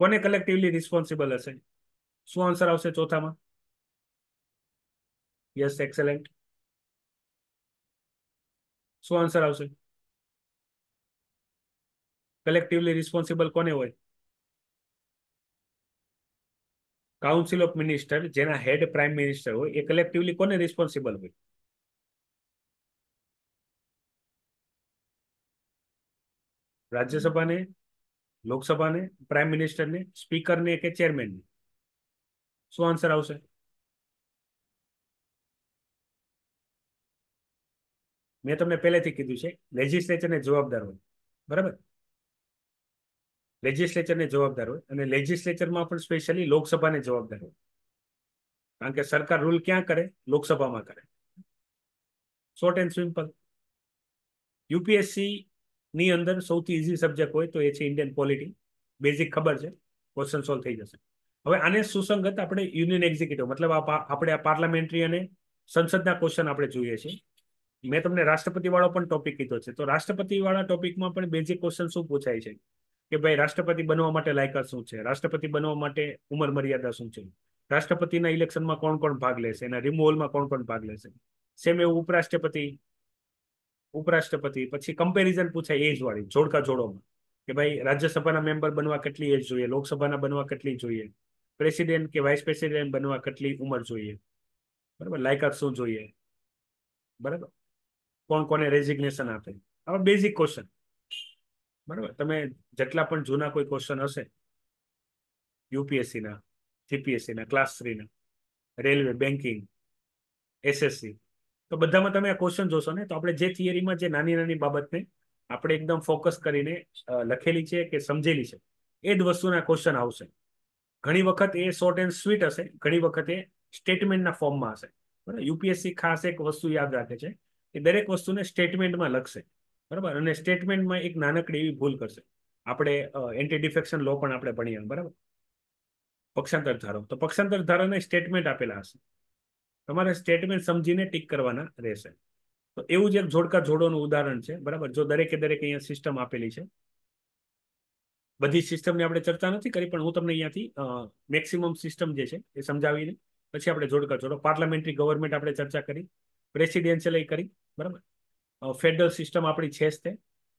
કોને કલેક્ટિવલી રિસ્પોન્સિબલ હશે શું આન્સર આવશે ચોથામાં યસ એક્સેલેન્ટ શું આન્સર આવશે કલેક્ટિવલી રિસ્પોન્સિબલ કોને હોય કાઉન્સિલ ઓફ મિનિસ્ટર જેના હેડ પ્રાઇમ મિનિસ્ટર હોય એ કલેક્ટિવલી કોને રિસ્પોન્સિબલ હોય રાજ્યસભાને લોકસભાને પ્રાઇમ મિનિસ્ટરને સ્પીકરને કે ચેરમેનને શું આન્સર આવશે મેં તમને પહેલેથી કીધું છે લેજિસ્લેચરને જવાબદાર હોય બરાબર લેજિસ્લેચરને જવાબદાર હોય અને લેજિસ્લેચરમાં પણ સ્પેશિયલી લોકસભાને જવાબદાર હોય કારણ કે સરકાર રૂલ ક્યાં કરે લોકસભામાં કરે શોર્ટ એન્ડ સિમ્પલ યુપીએસસી ની અંદર સૌથી ઇઝી સબ્જેક્ટ હોય તો એ છે ઇન્ડિયન પોલિટી બેઝિક ખબર છે ક્વેશ્ચન સોલ્વ થઈ જશે હવે આને સુસંગત આપણે યુનિયન એક્ઝિક્યુટિવ મતલબ આપણે આ પાર્લામેન્ટરી અને સંસદના ક્વેશ્ચન આપણે જોઈએ છીએ મેં તમને રાષ્ટ્રપતિવાળો પણ ટોપિક કીધો છે તો રાષ્ટ્રપતિવાળા ટોપિકમાં પણ બેઝિક ક્વેશ્ચન શું પૂછાય છે કે ભાઈ રાષ્ટ્રપતિ બનવા માટે લાયકાત શું છે રાષ્ટ્રપતિ બનવા માટે ઉંમર મર્યાદા શું છે રાષ્ટ્રપતિના ઇલેક્શનમાં કોણ કોણ ભાગ લેશે એના રિમુવલમાં કોણ કોણ ભાગ લેશે સેમ એવું ઉપરાષ્ટ્રપતિ ઉપરાષ્ટ્રપતિ પછી કમ્પેરિઝન પૂછાય એજ વાળી જોડકા જોડોમાં કે ભાઈ રાજ્યસભાના મેમ્બર બનવા કેટલી એજ જોઈએ લોકસભાના બનવા કેટલી જોઈએ પ્રેસિડેન્ટ કે વાઇસ પ્રેસિડેન્ટ બનવા કેટલી ઉંમર જોઈએ બરાબર લાયકાત શું જોઈએ બરાબર કોણ કોને રેઝિગ્નેશન આપે આવા બેઝિક ક્વેશ્ચન બરાબર તમે જેટલા પણ જૂના કોઈ ક્વેશ્ચન હશે યુપીએસસીના જીપીએસસીના ક્લાસ થ્રીના રેલવે બેન્કિંગ એસએસસી તો બધામાં તમે આ ક્વેશ્ચન જોશો ને તો આપણે જે થિયરીમાં જે નાની નાની બાબતને આપણે એકદમ ફોકસ કરીને લખેલી છે કે સમજેલી છે એ જ વસ્તુના ક્વેશ્ચન આવશે ઘણી વખત એ શોર્ટ એન્ડ સ્વીટ હશે ઘણી વખત એ સ્ટેટમેન્ટના ફોર્મમાં હશે બરાબર યુપીએસસી ખાસ એક વસ્તુ યાદ રાખે છે કે દરેક વસ્તુને સ્ટેટમેન્ટમાં લખશે બરાબર અને સ્ટેટમેન્ટમાં એક નાનકડી એવી ભૂલ કરશે આપણે એન્ટી ડિફેક્શન લો પણ આપણે ભણીએ બરાબર પક્ષાંતર ધારો તો પક્ષાંતર ધારાને સ્ટેટમેન્ટ આપેલા હશે તમારે સ્ટેટમેન્ટ સમજીને ટીક કરવાના રહેશે તો એવું જ એક જોડકા જોડોનું ઉદાહરણ છે બરાબર જો દરેકે દરેક અહીંયા સિસ્ટમ આપેલી છે બધી સિસ્ટમની આપણે ચર્ચા નથી કરી પણ હું તમને અહીંયાથી મેક્સિમમ સિસ્ટમ જે છે એ સમજાવીને પછી આપણે જોડકા જોડો પાર્લામેન્ટરી ગવર્મેન્ટ આપણે ચર્ચા કરી પ્રેસિડેન્શિયલ કરી બરાબર ફેડરલ સિસ્ટમ આપણી છે જ તે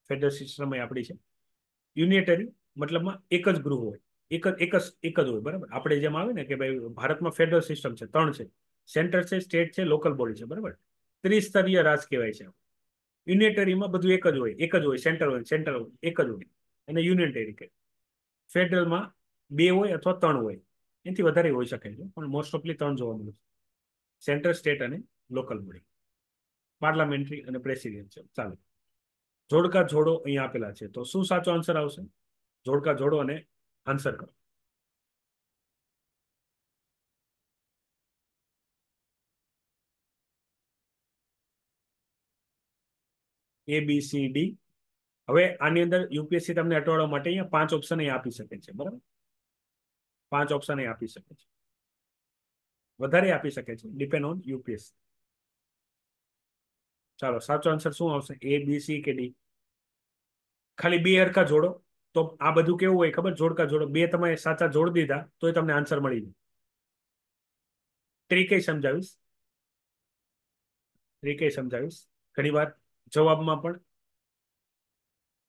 ફેડરલ સિસ્ટમ આપણી છે યુનિટરી મતલબમાં એક જ ગૃહ હોય એક જ એક જ એક જ હોય બરાબર આપણે જેમ આવે ને કે ભાઈ ભારતમાં ફેડરલ સિસ્ટમ છે ત્રણ છે સેન્ટર છે સ્ટેટ છે લોકલ બોડી છે બરાબર ત્રિસ્તરીય રાજ કહેવાય છે યુનિટરીમાં બધું એક જ હોય એક જ હોય સેન્ટર હોય સેન્ટર હોય એક જ હોય એને યુનિટરી કે ફેડરલમાં બે હોય અથવા ત્રણ હોય એથી વધારે હોઈ શકે છે પણ મોસ્ટ ઓફલી ત્રણ જોવા મળે છે સેન્ટર સ્ટેટ અને લોકલ બોડી પાર્લામેન્ટરી અને પ્રેસિડેન્શિયલ ચાલો જોડકા જોડો અહીંયા આપેલા છે તો શું સાચો આન્સર આવશે જોડકા જોડો અને આન્સર કરો એ બી સી ડી હવે આની અંદર યુપીએસસી તમને અટવાડવા માટે અહીંયા પાંચ ઓપ્શન આપી શકે છે બરાબર પાંચ ઓપ્શન અહીં આપી શકે છે વધારે આપી શકે છે ડિપેન્ડ ઓન યુપીએસસી ચાલો સાચો આન્સર શું આવશે એ બી સી કે ડી ખાલી બે હરકા જોડો તો આ બધું કેવું હોય ખબર જોડકા જોડો બે તમે સાચા જોડી દીધા તો એ તમને આન્સર મળી જાય ત્રિકે સમજાવીશ ત્રિકે સમજાવીશ ઘણી વાર જવાબમાં પણ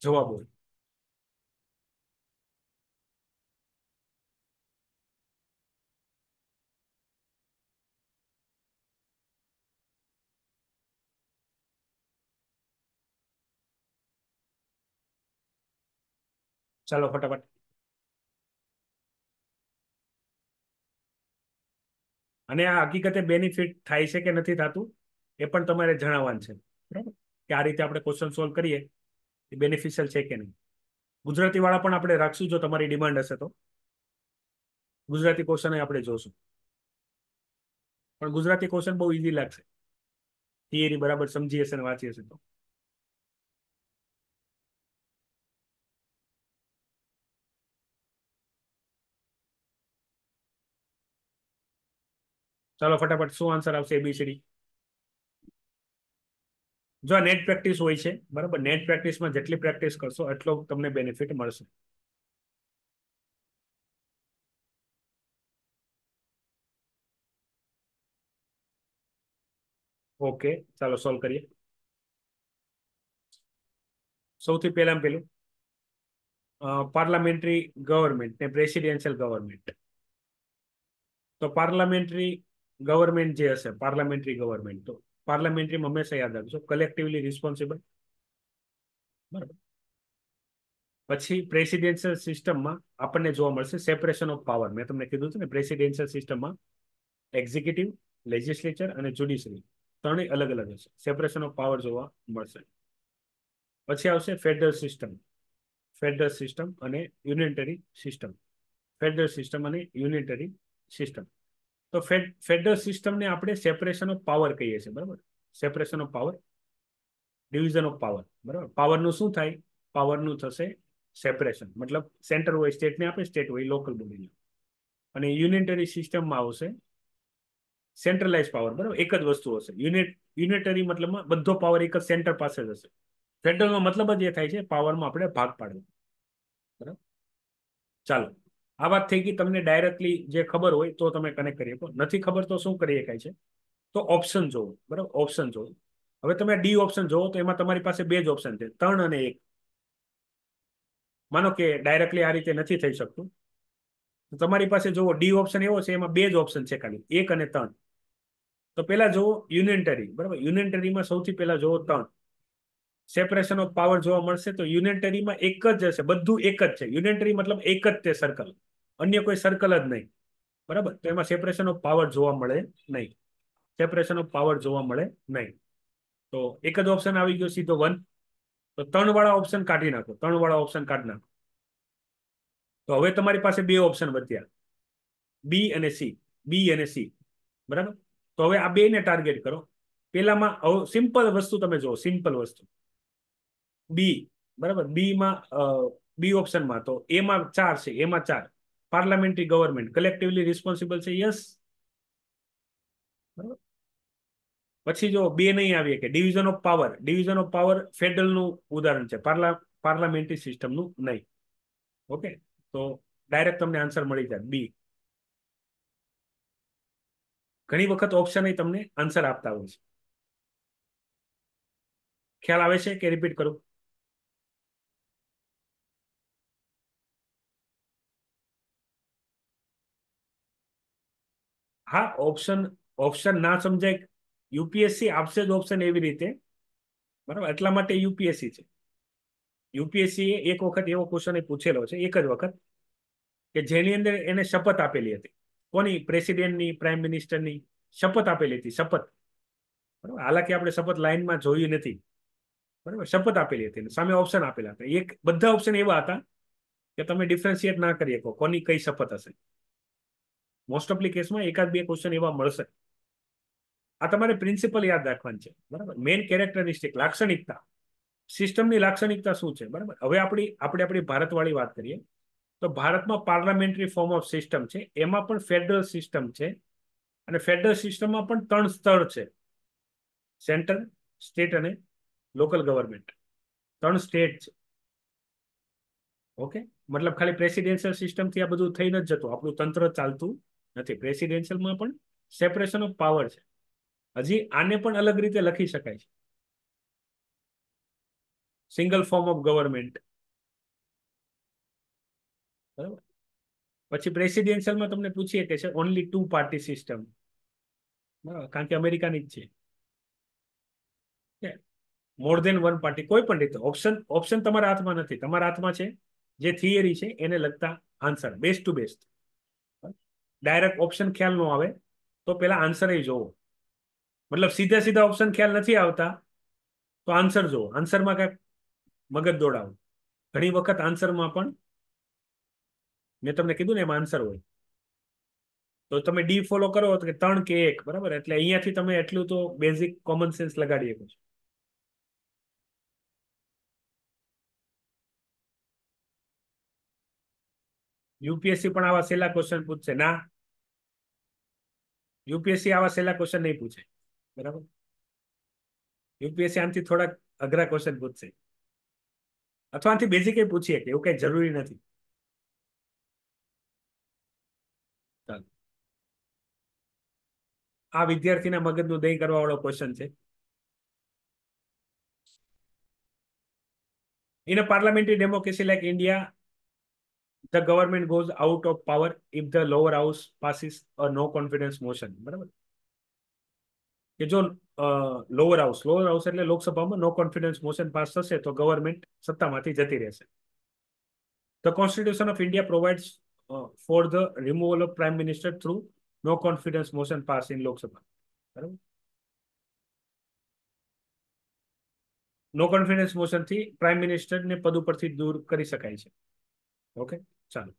જવાબ હોય ચાલો ફટાફટ અને આ હકીકતે બેનિફિટ થાય છે કે નથી થતું એ પણ તમારે જણાવવાનું છે બરાબર કે આ રીતે આપણે ક્વેશ્ચન સોલ્વ કરીએ એ બેનિફિશિયલ છે કે નહીં ગુજરાતી વાળા પણ આપણે રાખશું જો તમારી ડિમાન્ડ હશે તો ગુજરાતી ક્વેશ્ચન આપણે જોશું પણ ગુજરાતી ક્વેશ્ચન બહુ ઇઝી લાગશે થિયરી બરાબર સમજી હશે ને વાંચી હશે તો ચાલો ફટાફટ શું આન્સર આવશે એબીસીડી જો આ નેટ પ્રેક્ટિસ હોય છે બરાબર નેટ પ્રેક્ટિસમાં જેટલી પ્રેક્ટિસ કરશો એટલો તમને બેનિફિટ મળશે ઓકે ચાલો સોલ્વ કરીએ સૌથી પહેલામાં પેલું પાર્લામેન્ટરી ગવર્મેન્ટ ને પ્રેસિડેન્શિયલ ગવર્મેન્ટ તો પાર્લામેન્ટરી ગવર્મેન્ટ જે હશે પાર્લામેન્ટરી ગવર્મેન્ટ તો પાર્લામેન્ટરી હંમેશા યાદ રાખજો કલેક્ટિવલી રિસ્પોન્સિબલ બરાબર પછી પ્રેસિડેન્શિયલ સિસ્ટમમાં આપણને જોવા મળશે સેપરેશન ઓફ પાવર મેં તમને કીધું હતું ને પ્રેસિડેન્શિયલ સિસ્ટમમાં એક્ઝિક્યુટિવ લેજિસ્લેચર અને જ્યુડિશરી ત્રણેય અલગ અલગ હશે સેપરેશન ઓફ પાવર જોવા મળશે પછી આવશે ફેડરલ સિસ્ટમ ફેડરલ સિસ્ટમ અને યુનિટરી સિસ્ટમ ફેડરલ સિસ્ટમ અને યુનિટરી સિસ્ટમ તો ફેડરલ સિસ્ટમને આપણે સેપરેશન ઓફ પાવર કહીએ છીએ બરાબર separation of power division of power બરાબર પાવરનું શું થાય પાવરનું થશે સેપરેશન મતલબ સેન્ટર હોય સ્ટેટને આપણે સ્ટેટ હોય લોકલ બોડીને અને યુનિટરી સિસ્ટમમાં આવશે સેન્ટ્રલાઇઝ પાવર બરાબર એક જ વસ્તુ હશે યુનિટ યુનિટરી મતલબમાં બધો પાવર એક જ સેન્ટર પાસે જ હશે ફેડરલમાં મતલબ જ એ થાય છે પાવરમાં આપણે ભાગ પાડવો બરાબર ચાલો આ વાત થઈ ગઈ તમને ડાયરેક્ટલી જે ખબર હોય તો તમે કનેક્ટ કરી શકો નથી ખબર તો શું કરી શકાય છે તો ઓપ્શન જોવો બરાબર ઓપ્શન જોવો હવે તમે ડી ઓપ્શન જોવો તો એમાં તમારી પાસે બે જ ઓપ્શન છે ત્રણ અને એક માનો કે ડાયરેક્ટલી આ રીતે નથી થઈ શકતું તો તમારી પાસે જોવો ડી ઓપ્શન એવો છે એમાં બે જ ઓપ્શન છે ખાલી એક અને ત્રણ તો પેલા જોવો યુનિટરી બરાબર યુનિયનટરીમાં સૌથી પહેલા જોવો ત્રણ સેપરેશન ઓફ પાવર જોવા મળશે તો યુનેટરીમાં એક જ હશે બધું એક જ છે યુનેટરી મતલબ એક જ તે સર્કલ અન્ય કોઈ સર્કલ જ નહીં બરાબર તો એમાં સેપરેશન ઓફ પાવર જોવા મળે નહીં સેપરેશન ઓફ પાવર જોવા મળે નહીં તો એક જ ઓપ્શન આવી ગયો સીધો વન તો ત્રણ વાળા ઓપ્શન કાઢી નાખો ત્રણ વાળા ઓપ્શન કાઢી નાખો તો હવે તમારી પાસે બે ઓપ્શન બચ્યા બી અને સી બી અને સી બરાબર તો હવે આ બે ને ટાર્ગેટ કરો પેલામાં સિમ્પલ વસ્તુ તમે જુઓ સિમ્પલ વસ્તુ બી બરાબર બીમાં બી ઓપ્શનમાં તો એમાં ચાર છે એમાં ચાર પાર્લામેન્ટરી ગવર્મેન્ટ કલેક્ટિવલી રિસ્પોન્સિબલ છે યસ બરાબર પછી જો બે નહીં આવીએ કે division of power division of power ફેડરલનું ઉદાહરણ છે પાર્લા પાર્લામેન્ટરી સિસ્ટમનું નહીં ઓકે તો ડાયરેક્ટ તમને આન્સર મળી જાય બી ઘણી વખત ઓપ્શન તમને આન્સર આપતા હોય છે ખ્યાલ આવે છે કે રિપીટ કરું હા ઓપ્શન ઓપ્શન ના સમજાય યુપીએસસી આપશે જ ઓપ્શન એવી રીતે બરાબર એટલા માટે યુપીએસસી છે યુપીએસસી એક વખત એવો ક્વેશ્ચન પૂછેલો છે એક જ વખત કે જેની અંદર એને શપથ આપેલી હતી કોની પ્રેસિડેન્ટની પ્રાઇમ મિનિસ્ટરની શપથ આપેલી હતી શપથ બરાબર હાલાકી આપણે શપથ લાઇનમાં જોઈ નથી બરાબર શપથ આપેલી હતી સામે ઓપ્શન આપેલા હતા એક બધા ઓપ્શન એવા હતા કે તમે ડિફરન્સિએટ ના કરી શકો કોની કઈ શપથ હશે મોસ્ટ ઓફલી કેસમાં એકાદ બે ક્વેશ્ચન એવા મળશે આ તમારે પ્રિન્સિપલ યાદ રાખવાની છે બરાબર મેઇન કેરેક્ટરિસ્ટિક લાક્ષણિકતા સિસ્ટમની લાક્ષણિકતા શું છે બરાબર હવે આપણી આપણે આપણી ભારતવાળી વાત કરીએ તો ભારતમાં પાર્લામેન્ટરી ફોર્મ ઓફ સિસ્ટમ છે એમાં પણ ફેડરલ સિસ્ટમ છે અને ફેડરલ સિસ્ટમમાં પણ ત્રણ સ્તર છે સેન્ટર સ્ટેટ અને લોકલ ગવર્મેન્ટ ત્રણ સ્ટેટ છે ઓકે મતલબ ખાલી પ્રેસિડેન્શિયલ સિસ્ટમથી આ બધું થઈ નથી જતું આપણું તંત્ર ચાલતું નથી પ્રેસિડેન્શિયલમાં પણ સેપરેશન ઓફ પાવર છે હજી આને પણ અલગ રીતે લખી શકાય છે સિંગલ ફોર્મ ઓફ ગવર્મેન્ટ બરાબર પછી પ્રેસિડેન્શિયલમાં તમને પૂછીએ કે છે ઓનલી ટુ પાર્ટી સિસ્ટમ બરાબર કારણ કે અમેરિકાની જ છે મોર દેન વન પાર્ટી કોઈ પણ રીતે ઓપ્શન ઓપ્શન તમારા હાથમાં નથી તમારા હાથમાં છે જે થિયરી છે એને લગતા answer best to best direct option ખ્યાલ ન આવે તો પેલા આન્સર એ જોવો મતલબ સીધા સીધા ઓપ્શન ખ્યાલ નથી આવતા તો આન્સર જોવો આન્સરમાં કાંઈ મગજ દોડાવો ઘણી વખત આન્સરમાં પણ મેં તમને કીધું ને એમાં આન્સર હોય તો તમે ડી ફોલો કરો કે ત્રણ કે એક બરાબર એટલે અહીંયાથી તમે એટલું તો બેઝિક કોમન સેન્સ લગાડી શકો છો યુપીએસસી પણ આવા સહેલા ક્વેશ્ચન પૂછશે ના યુપીએસસી આવા સહેલા ક્વેશ્ચન નહીં પૂછે બરાબર યુપીએસસી આમથી થોડાક અઘરા ક્વેશ્ચન પૂછશે અથવા આનાથી બેઝિક પૂછીએ કે એવું કઈ જરૂરી નથી આ વિદ્યાર્થીના મગજનું દહીં કરવા વાળો ક્વેશ્ચન છે In a parliamentary democracy like India, the government goes out of power if the lower house passes a no confidence motion બરાબર કે જો લોઅર હાઉસ લોઅર હાઉસ એટલે લોકસભામાં નો કોન્ફિડન્સ મોશન પાસ થશે તો ગવર્મેન્ટ સત્તામાંથી જતી રહેશે the constitution of India provides for the removal of prime minister through no confidence motion pass in Lok Sabha બરાબર નો કોન્ફિડન્સ મોશનથી પ્રાઇમ મિનિસ્ટરને પદ ઉપરથી દૂર કરી શકાય છે ઓકે ચાલો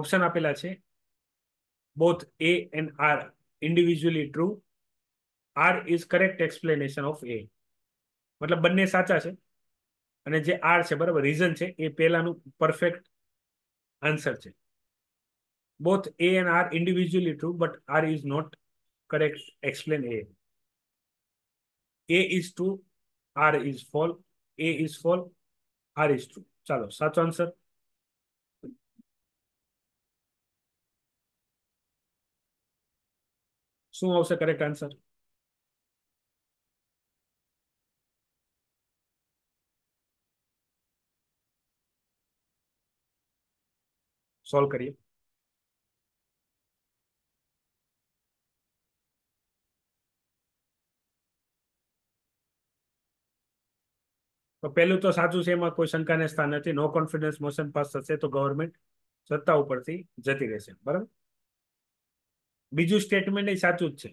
ઓપ્શન આપેલા છે both A and R individually true R is correct explanation of A મતલબ બંને સાચા છે અને જે આર છે બરાબર રીઝન છે એ પહેલાનું પરફેક્ટ આન્સર છે both A and R individually true but R is not correct explain A A is true R is false A is false R is true ચાલો સાચો આન્સર શું આવશે કરેક્ટ આન્સર સોલ્વ કરીએ તો પહેલું તો સાચું છે એમાં કોઈ શંકાને સ્થાન નથી નો કોન્ફિડન્સ મોશન પાસ થશે તો ગવર્મેન્ટ સત્તા ઉપરથી જતી રહેશે બરાબર બીજું સ્ટેટમેન્ટ એ સાચું જ છે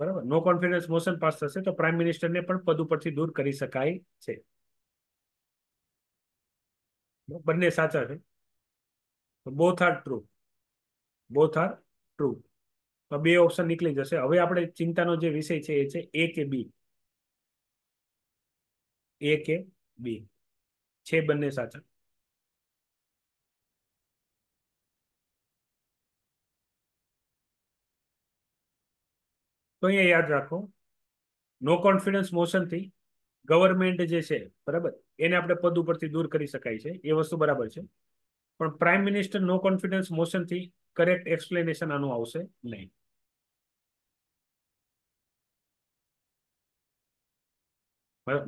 બરાબર નો કોન્ફિડન્સ મોશન પાસ થશે તો પ્રાઇમ મિનિસ્ટરને પણ પદ ઉપરથી દૂર કરી શકાય છે બંને સાચા છે both are true both are true તો બે ઓપ્શન નીકળી જશે હવે આપણે ચિંતાનો જે વિષય છે એ છે એ કે બી એ કે બી છે બંને સાચા તો અહીંયા યાદ રાખો નો કોન્ફિડન્સ મોશનથી ગવર્મેન્ટ જે છે બરાબર એને આપણે પદ ઉપરથી દૂર કરી શકાય છે એ વસ્તુ બરાબર છે પણ પ્રાઇમ મિનિસ્ટર નો કોન્ફિડન્સ મોશનથી કરેક્ટ એક્સપ્લેનેશન આનું આવશે નહીં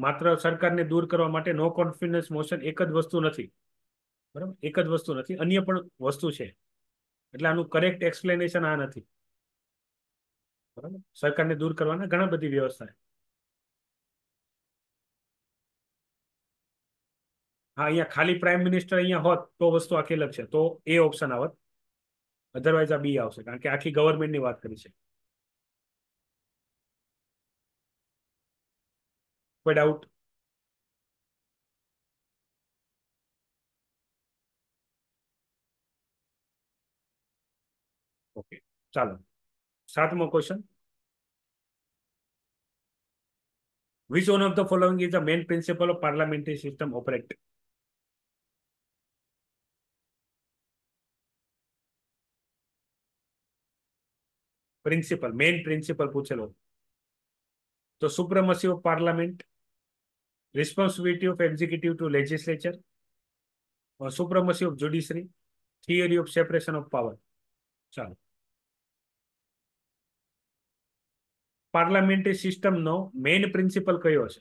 માત્ર સરકારને દૂર કરવા માટે નો કોન્ફિડન્સ મોશન એક જ વસ્તુ નથી બરાબર એક જ વસ્તુ નથી અન્ય પણ વસ્તુ છે એટલે આનું કરેક્ટ એક્સપ્લેનેશન આ નથી સરકારને દૂર કરવાના ઘણા બધી વ્યવસ્થા હા અહીંયા ખાલી પ્રાઇમ મિનિસ્ટર અહીંયા હોત તો વસ્તુ આખી અલગ છે તો એ ઓપ્શન આવત અધરવાઇઝ આ બી આવશે કારણ કે આખી ગવર્મેન્ટની વાત કરી છે કોઈ ડાઉટ ઓકે ચાલો सातवां question which one of the following is the main principle of parliamentary system operate principle main principle पूछे पूछेलो तो supremacy of parliament responsibility of executive to legislature और supremacy of judiciary theory of separation of power चलो પાર્લામેન્ટરી સિસ્ટમનો મેઇન પ્રિન્સિપલ કયો છે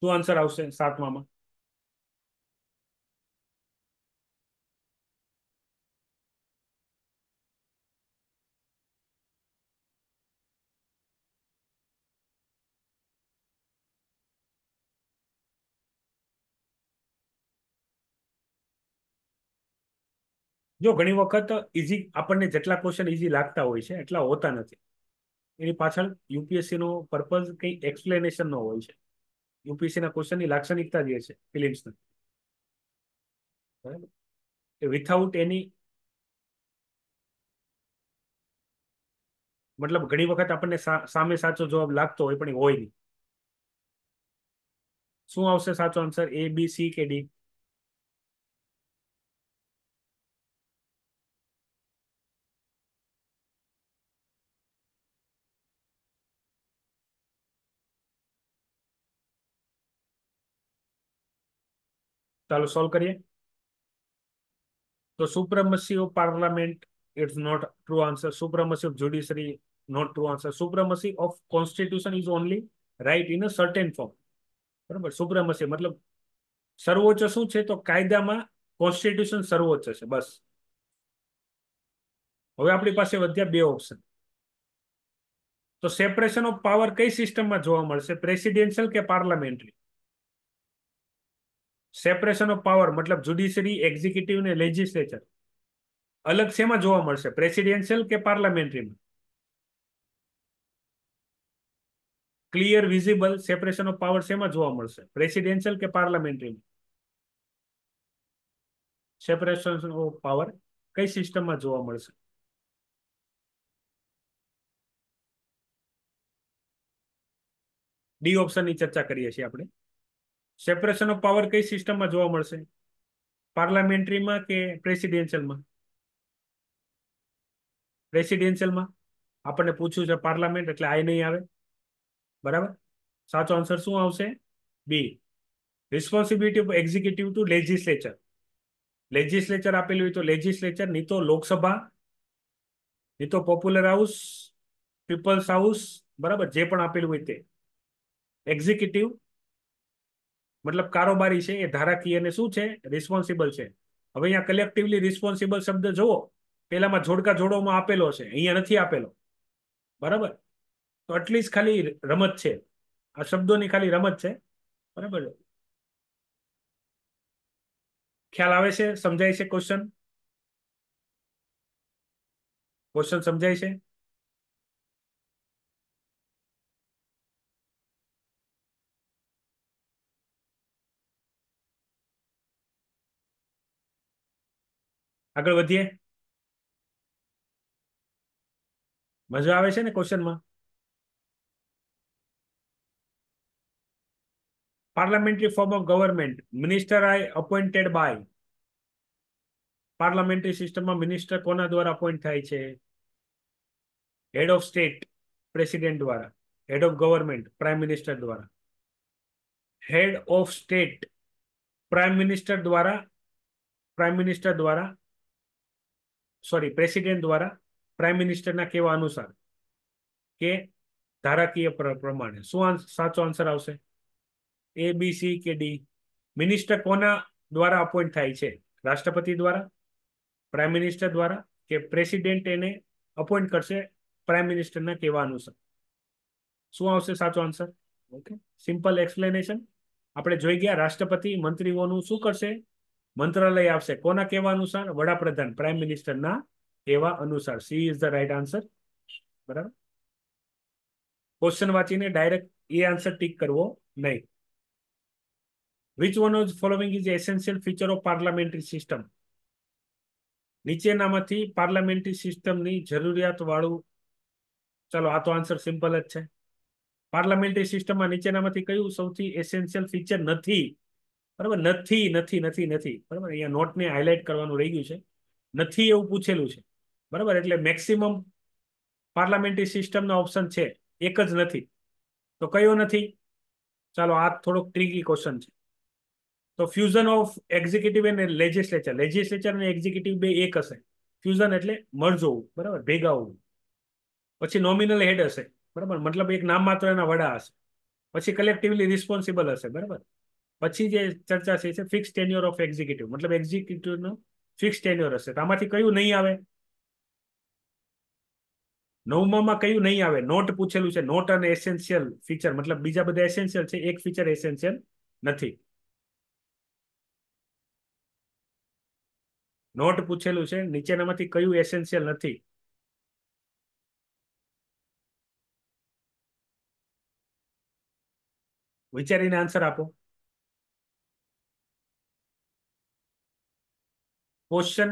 શું આન્સર આવશે સાતમામાં જો ઘણી વખત ઇઝી આપણને જેટલા ક્વેશ્ચન ઇઝી લાગતા હોય છે એટલા હોતા નથી એની પાછળ યુપીએસસીનો પર્પઝ કંઈ એક્સપ્લેનેશનનો હોય છે યુપીએસસીના ક્વેશ્ચનની લાક્ષણિકતા જે છે ફિલિમ્સની બરાબર એ વિથાઉટ એની મતલબ ઘણી વખત આપણને સામે સાચો જવાબ લાગતો હોય પણ હોય નહીં શું આવશે સાચો આન્સર એ બી સી કે ડી ચાલો સોલ્વ કરીએ તો supremacy of parliament it's not true answer supremacy of judiciary not true answer supremacy of constitution is only right in a certain form બરાબર સુપ્રમસી મતલબ સર્વોચ્ચ શું છે તો કાયદામાં કોન્સ્ટિટ્યુશન સર્વોચ્ચ છે બસ હવે આપણી પાસે વધ્યા બે ઓપ્શન તો સેપરેશન ઓફ પાવર કઈ સિસ્ટમમાં જોવા મળશે પ્રેસિડેન્શિયલ કે પાર્લામેન્ટરી સેપરેશન ઓફ પાવર મતલબ જ્યુડિશરી એક્ઝિક્યુટિવ ને લેજિસ્લેચર અલગ શેમાં જોવા મળશે પ્રેસિડેન્શિયલ કે પાર્લામેન્ટરીમાં clear visible separation of power શેમાં જોવા મળશે પ્રેસિડેન્શિયલ કે પાર્લામેન્ટરીમાં સેપરેશન ઓફ પાવર કઈ સિસ્ટમમાં જોવા મળશે ડી ઓપ્શનની ચર્ચા કરીએ છીએ આપણે સેપરેશન ઓફ પાવર કઈ સિસ્ટમમાં જોવા મળશે પાર્લામેન્ટરીમાં કે પ્રેસિડેન્શિયલમાં પ્રેસિડેન્શિયલમાં આપણને પૂછ્યું છે પાર્લામેન્ટ એટલે આય નહીં આવે બરાબર સાચો આન્સર શું આવશે B responsibility of executive to legislature legislature આપેલું હોય તો લેજિસ્લેચર નહીં તો લોકસભા નહીં તો પોપ્યુલર હાઉસ પીપલ્સ હાઉસ બરાબર જે પણ આપેલું હોય તે એક્ઝિક્યુટિવ મતલબ કારોબારી છે એ ધારાકીય અને શું છે રિસ્પોન્સિબલ છે હવે અહીંયા કલેક્ટિવલી રિસ્પોન્સિબલ શબ્દ જુઓ પેલામાં જોડકા જોડોમાં આપેલો છે અહીંયા નથી આપેલો બરાબર તો એટલીસ્ટ ખાલી રમત છે આ શબ્દોની ખાલી રમત છે બરાબર ખ્યાલ આવે છે સમજાય છે ક્વેશ્ચન ક્વેશ્ચન સમજાય છે આગળ વધીએ મજા આવે છે ને ક્વેશ્ચનમાં parliamentary form of government minister I appointed by parliamentary સિસ્ટમમાં મિનિસ્ટર કોના દ્વારા અપોઇન્ટ થાય છે હેડ ઓફ સ્ટેટ પ્રેસિડેન્ટ દ્વારા head of government prime minister દ્વારા head of state prime minister દ્વારા પ્રાઇમ મિનિસ્ટર દ્વારા સોરી પ્રેસિડેન્ટ દ્વારા પ્રાઇમ મિનિસ્ટરના કહેવા અનુસાર કે ધારાકીય પ્રમાણે શું સાચો આન્સર આવશે એ બી સી કે ડી મિનિસ્ટર કોના દ્વારા અપોઇન્ટ થાય છે રાષ્ટ્રપતિ દ્વારા પ્રાઇમ મિનિસ્ટર દ્વારા કે પ્રેસિડેન્ટ એને અપોઇન્ટ કરશે પ્રાઇમ મિનિસ્ટરના કહેવા અનુસાર શું આવશે સાચો આન્સર ઓકે સિમ્પલ એક્સપ્લેનેશન આપણે જોઈ ગયા રાષ્ટ્રપતિ મંત્રીઓનું શું કરશે મંત્રાલય આવશે કોના કહેવા અનુસાર વડાપ્રધાન પ્રાઇમ મિનિસ્ટરના કહેવા અનુસાર C is the right answer બરાબર ક્વેશ્ચન વાંચીને ડાયરેક્ટ એ આન્સર ટીક કરવો નહીં which one of following is essential feature of parliamentary system નીચેનામાંથી પાર્લામેન્ટરી સિસ્ટમની જરૂરિયાત વાળું ચાલો આ તો આન્સર સિમ્પલ જ છે પાર્લામેન્ટરી સિસ્ટમમાં નીચેનામાંથી કયું સૌથી એસેન્શિયલ ફીચર નથી બરાબર નથી નથી નથી નથી બરાબર અહીંયા નોટને હાઇલાઇટ કરવાનું રહી ગયું છે નથી એવું પૂછેલું છે બરાબર એટલે મેક્સિમમ પાર્લામેન્ટરી સિસ્ટમનો ઓપ્શન છે એક જ નથી તો કયો નથી ચાલો આ થોડોક ટ્રીકી ક્વેશ્ચન છે તો fusion of executive and legislature legislature અને એક્ઝિક્યુટિવ બે એક હશે ફ્યુઝન એટલે મર્જ હોવું બરાબર ભેગા હોવું પછી નોમિનલ હેડ હશે બરાબર મતલબ એક નામ માત્ર એના વડા હશે પછી કલેક્ટિવલી રિસ્પોન્સિબલ હશે બરાબર પછી જે ચર્ચા છે ફિક્સ ટેન્યુર ઓફ એક્ઝિક્યુટિવ મતલબ એક્ઝિક્યુટિવનું ફિક્સ ટેન્યુર હશે તો આમાંથી કયું નહીં આવે નવમામાં કયું નહીં આવે નોટ પૂછેલું છે નોટ અને એસેન્શિયલ ફીચર મતલબ બીજા બધા એસેન્શિયલ છે એક ફીચર એસેન્શિયલ નથી નોટ પૂછેલું છે નીચેનામાંથી કયું એસેન્શિયલ નથી વિચારીને આન્સર આપો ક્વેશ્ચન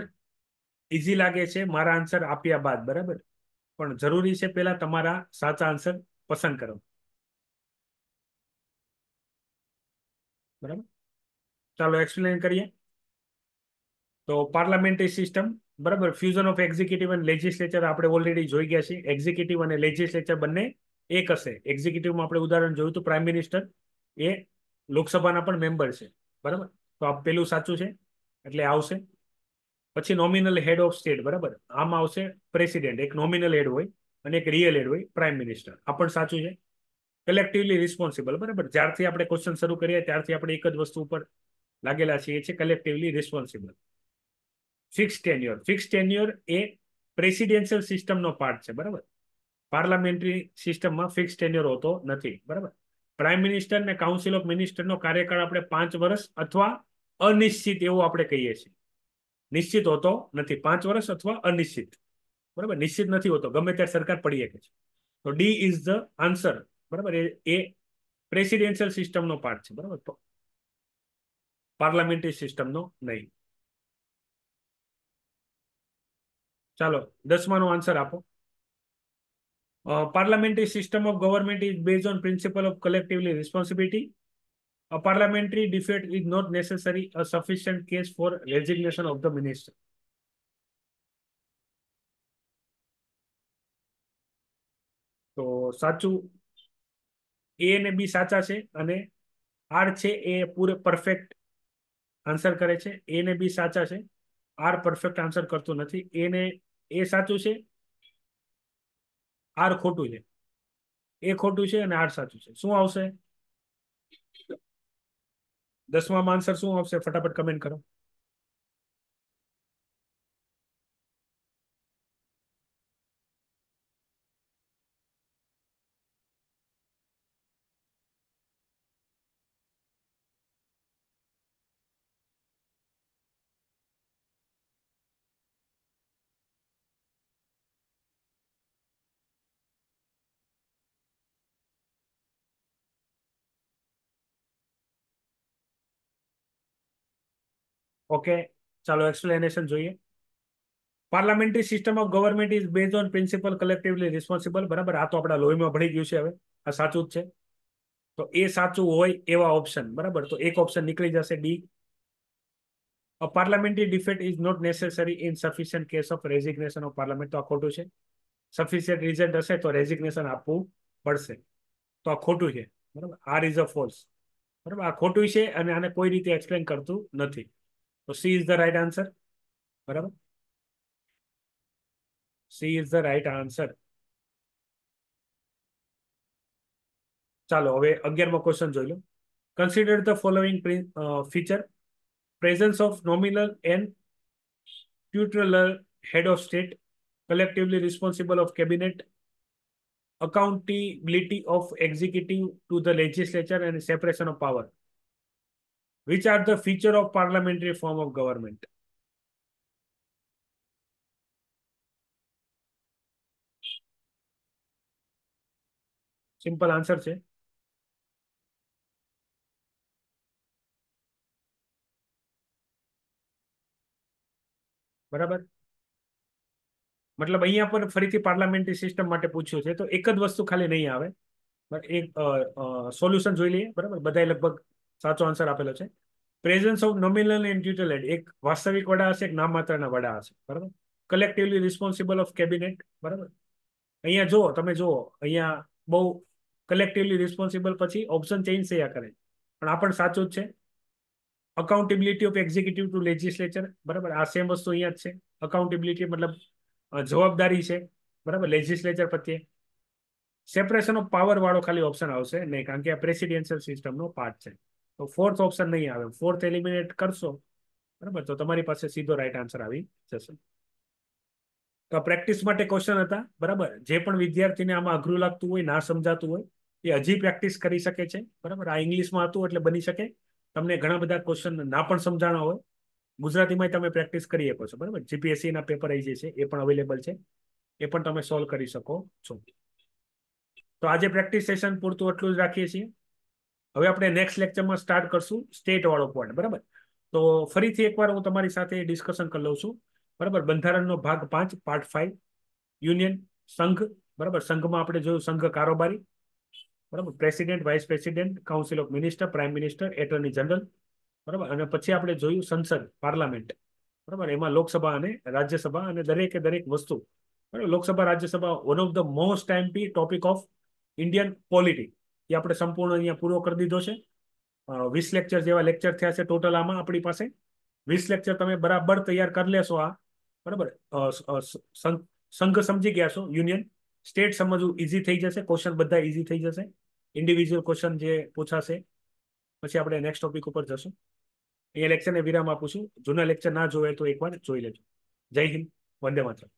ઇઝી લાગે છે મારા આન્સર આપ્યા બાદ બરાબર પણ જરૂરી છે પહેલા તમારા સાચા આન્સર પસંદ કરો બરાબર ચાલો એક્સપ્લેન કરીએ તો પાર્લામેન્ટરી સિસ્ટમ બરાબર ફ્યુઝન ઓફ એક્ઝિક્યુટિવ અને લેજિસ્લેચર આપણે ઓલરેડી જોઈ ગયા છીએ એક્ઝિક્યુટિવ અને લેજિસ્લેચર બંને એક હશે એક્ઝિક્યુટિવમાં આપણે ઉદાહરણ જોયું તો પ્રાઇમ મિનિસ્ટર એ લોકસભાના પણ મેમ્બર છે બરાબર તો આ પેલું સાચું છે એટલે આવશે પછી નોમિનલ હેડ ઓફ સ્ટેટ બરાબર આમાં આવશે પ્રેસિડેન્ટ એક નોમિનલ હેડ હોય અને એક રિયલ હેડ હોય પ્રાઇમ મિનિસ્ટર આ પણ સાચું છે કલેક્ટિવલી રિસ્પોન્સિબલ બરાબર જ્યારથી આપણે ક્વેશ્ચન શરૂ કરીએ ત્યારથી આપણે એક જ વસ્તુ ઉપર લાગેલા છીએ છે collectively responsible fix tenure fix tenure એ પ્રેસિડેન્શિયલ સિસ્ટમનો પાર્ટ છે બરાબર પાર્લામેન્ટરી સિસ્ટમમાં ફિક્સ ટેન્યુઅર હોતો નથી બરાબર પ્રાઇમ મિનિસ્ટર ને કાઉન્સિલ ઓફ મિનિસ્ટરનો કાર્યકાળ આપણે પાંચ વર્ષ અથવા અનિશ્ચિત એવું આપણે કહીએ છીએ નિશ્ચિત હોતો નથી પાંચ વર્ષ અથવા અનિશ્ચિત બરાબર નિશ્ચિત નથી હોતો ગમે ત્યારે સરકાર પડી શકે છે તો ડી ઇઝ ધ આન્સર બરાબર એ પ્રેસિડેન્શિયલ સિસ્ટમનો પાર્ટ છે બરાબર પાર્લામેન્ટરી સિસ્ટમનો નહીં ચાલો દસમાનો આન્સર આપો parliamentary system of government is base on principle of collectively responsibility a parliamentary defeat is not necessary a sufficient case for resignation of the minister. તો સાચું એ અને બી સાચા છે અને આર છે એ પૂરે પરફેક્ટ આન્સર કરે છે એ ને બી સાચા છે આર પરફેક્ટ આન્સર કરતું નથી એ ને એ સાચું છે આર ખોટું છે એ ખોટું છે અને આર સાચું છે શું આવશે દસમા માનસર શું આવશે ફટાફટ કમેન્ટ કરો ઓકે ચાલો એક્સપ્લેનેશન જોઈએ parliamentary system of government is base on principle collectively responsible બરાબર આ તો આપણા લોહીમાં ભણી ગયું છે હવે આ સાચું જ છે તો એ સાચું હોય એવા ઓપ્શન બરાબર તો એક ઓપ્શન નીકળી જશે D a parliamentary defeat is not necessary in sufficient case of resignation of parliament તો આ ખોટું છે સફિશિયન્ટ રિઝલ્ટ હશે તો રેઝિગ્નેશન આપવું પડશે તો આ ખોટું છે બરાબર આર ઇઝ અ ફોલ્સ બરાબર આ ખોટું છે અને આને કોઈ રીતે એક્સપ્લેન કરતું નથી So C is the right answer. Whatever. C is the right answer. Chalo, again, my question Joilo. Consider the following uh, feature. Presence of nominal and titular head of state, collectively responsible of cabinet, accountability of executive to the legislature and separation of power. which are the feature of parliamentary form of government? Simple answer છે બરાબર મતલબ અહીંયા પણ ફરીથી પાર્લામેન્ટરી સિસ્ટમ માટે પૂછ્યું છે તો એક જ વસ્તુ ખાલી નહીં આવે એક સોલ્યુશન જોઈ લઈએ બરાબર બધા લગભગ સાચો આન્સર આપેલો છે presence of nominal and titular head એક વાસ્તવિક વડા હશે એક નામમાત્રના વડા હશે બરાબર કલેક્ટિવલી રિસ્પોન્સિબલ ઓફ કેબિનેટ બરાબર અહીંયા જુઓ તમે જુઓ અહીંયા બહુ કલેક્ટિવલી રિસ્પોન્સિબલ પછી ઓપ્શન ચેન્જ થયા કરે પણ આ પણ સાચું જ છે accountability of executive to legislature બરાબર આ સેમ વસ્તુ અહીંયા જ છે અકાઉન્ટેબિલિટી મતલબ જવાબદારી છે બરાબર લેજિસ્લેચર પ્રત્યે સેપરેશન ઓફ પાવર વાળો ખાલી ઓપ્શન આવશે નહીં કારણ કે આ પ્રેસિડેન્શિયલ સિસ્ટમનો પાર્ટ છે તો ફોર્થ ઓપ્શન નહીં આવે ફોર્થ એલિમિનેટ કરશો બરાબર તો તમારી પાસે સીધો રાઈટ આન્સર આવી જશે તો પ્રેક્ટિસ માટે ક્વેશ્ચન હતા બરાબર જે પણ વિદ્યાર્થીને આમાં અઘરું લાગતું હોય ના સમજાતું હોય એ હજી પ્રેક્ટિસ કરી શકે છે બરાબર આ ઇંગ્લિશમાં હતું એટલે બની શકે તમને ઘણા બધા ક્વેશ્ચન ના પણ સમજાણા હોય ગુજરાતીમાં તમે પ્રેક્ટિસ કરી શકો છો બરાબર જીપીએસસીના પેપર આવી જે છે એ પણ અવેલેબલ છે એ પણ તમે સોલ્વ કરી શકો છો તો આજે પ્રેક્ટિસ સેશન પૂરતું એટલું જ રાખીએ છીએ હવે આપણે નેક્સ્ટ લેક્ચરમાં સ્ટાર્ટ કરશું સ્ટેટવાળો પોઈન્ટ બરાબર તો ફરીથી એકવાર હું તમારી સાથે ડિસ્કશન કરી લઉં છું બરાબર બંધારણનો ભાગ પાંચ પાર્ટ ફાઈવ યુનિયન સંઘ બરાબર સંઘમાં આપણે જોયું સંઘ કારોબારી બરાબર president vice president council of minister prime minister attorney general બરાબર અને પછી આપણે જોયું સંસદ પાર્લામેન્ટ બરાબર એમાં લોકસભા અને રાજ્યસભા અને દરેકે દરેક વસ્તુ બરાબર Lok Sabha Rajya Sabha one of the most time topic of Indian polity એ આપણે સંપૂર્ણ અહીંયા પૂરો કરી દીધો છે વીસ લેક્ચર જેવા લેક્ચર થયા છે ટોટલ આમાં આપણી પાસે વીસ લેક્ચર તમે બરાબર તૈયાર કરી લેશો આ બરાબર સંઘ સમજી ગયા છો યુનિયન સ્ટેટ સમજવું ઇઝી થઈ જશે ક્વેશ્ચન બધા ઇઝી થઈ જશે ઇન્ડિવિજ્યુઅલ ક્વેશ્ચન જે પૂછાશે પછી આપણે નેક્સ્ટ ટોપિક ઉપર જશું અહીંયા લેક્ચરને વિરામ આપું છું જૂના લેક્ચર ના જોવે તો એકવાર જોઈ લેજો જય હિન્દ વંદે માત્ર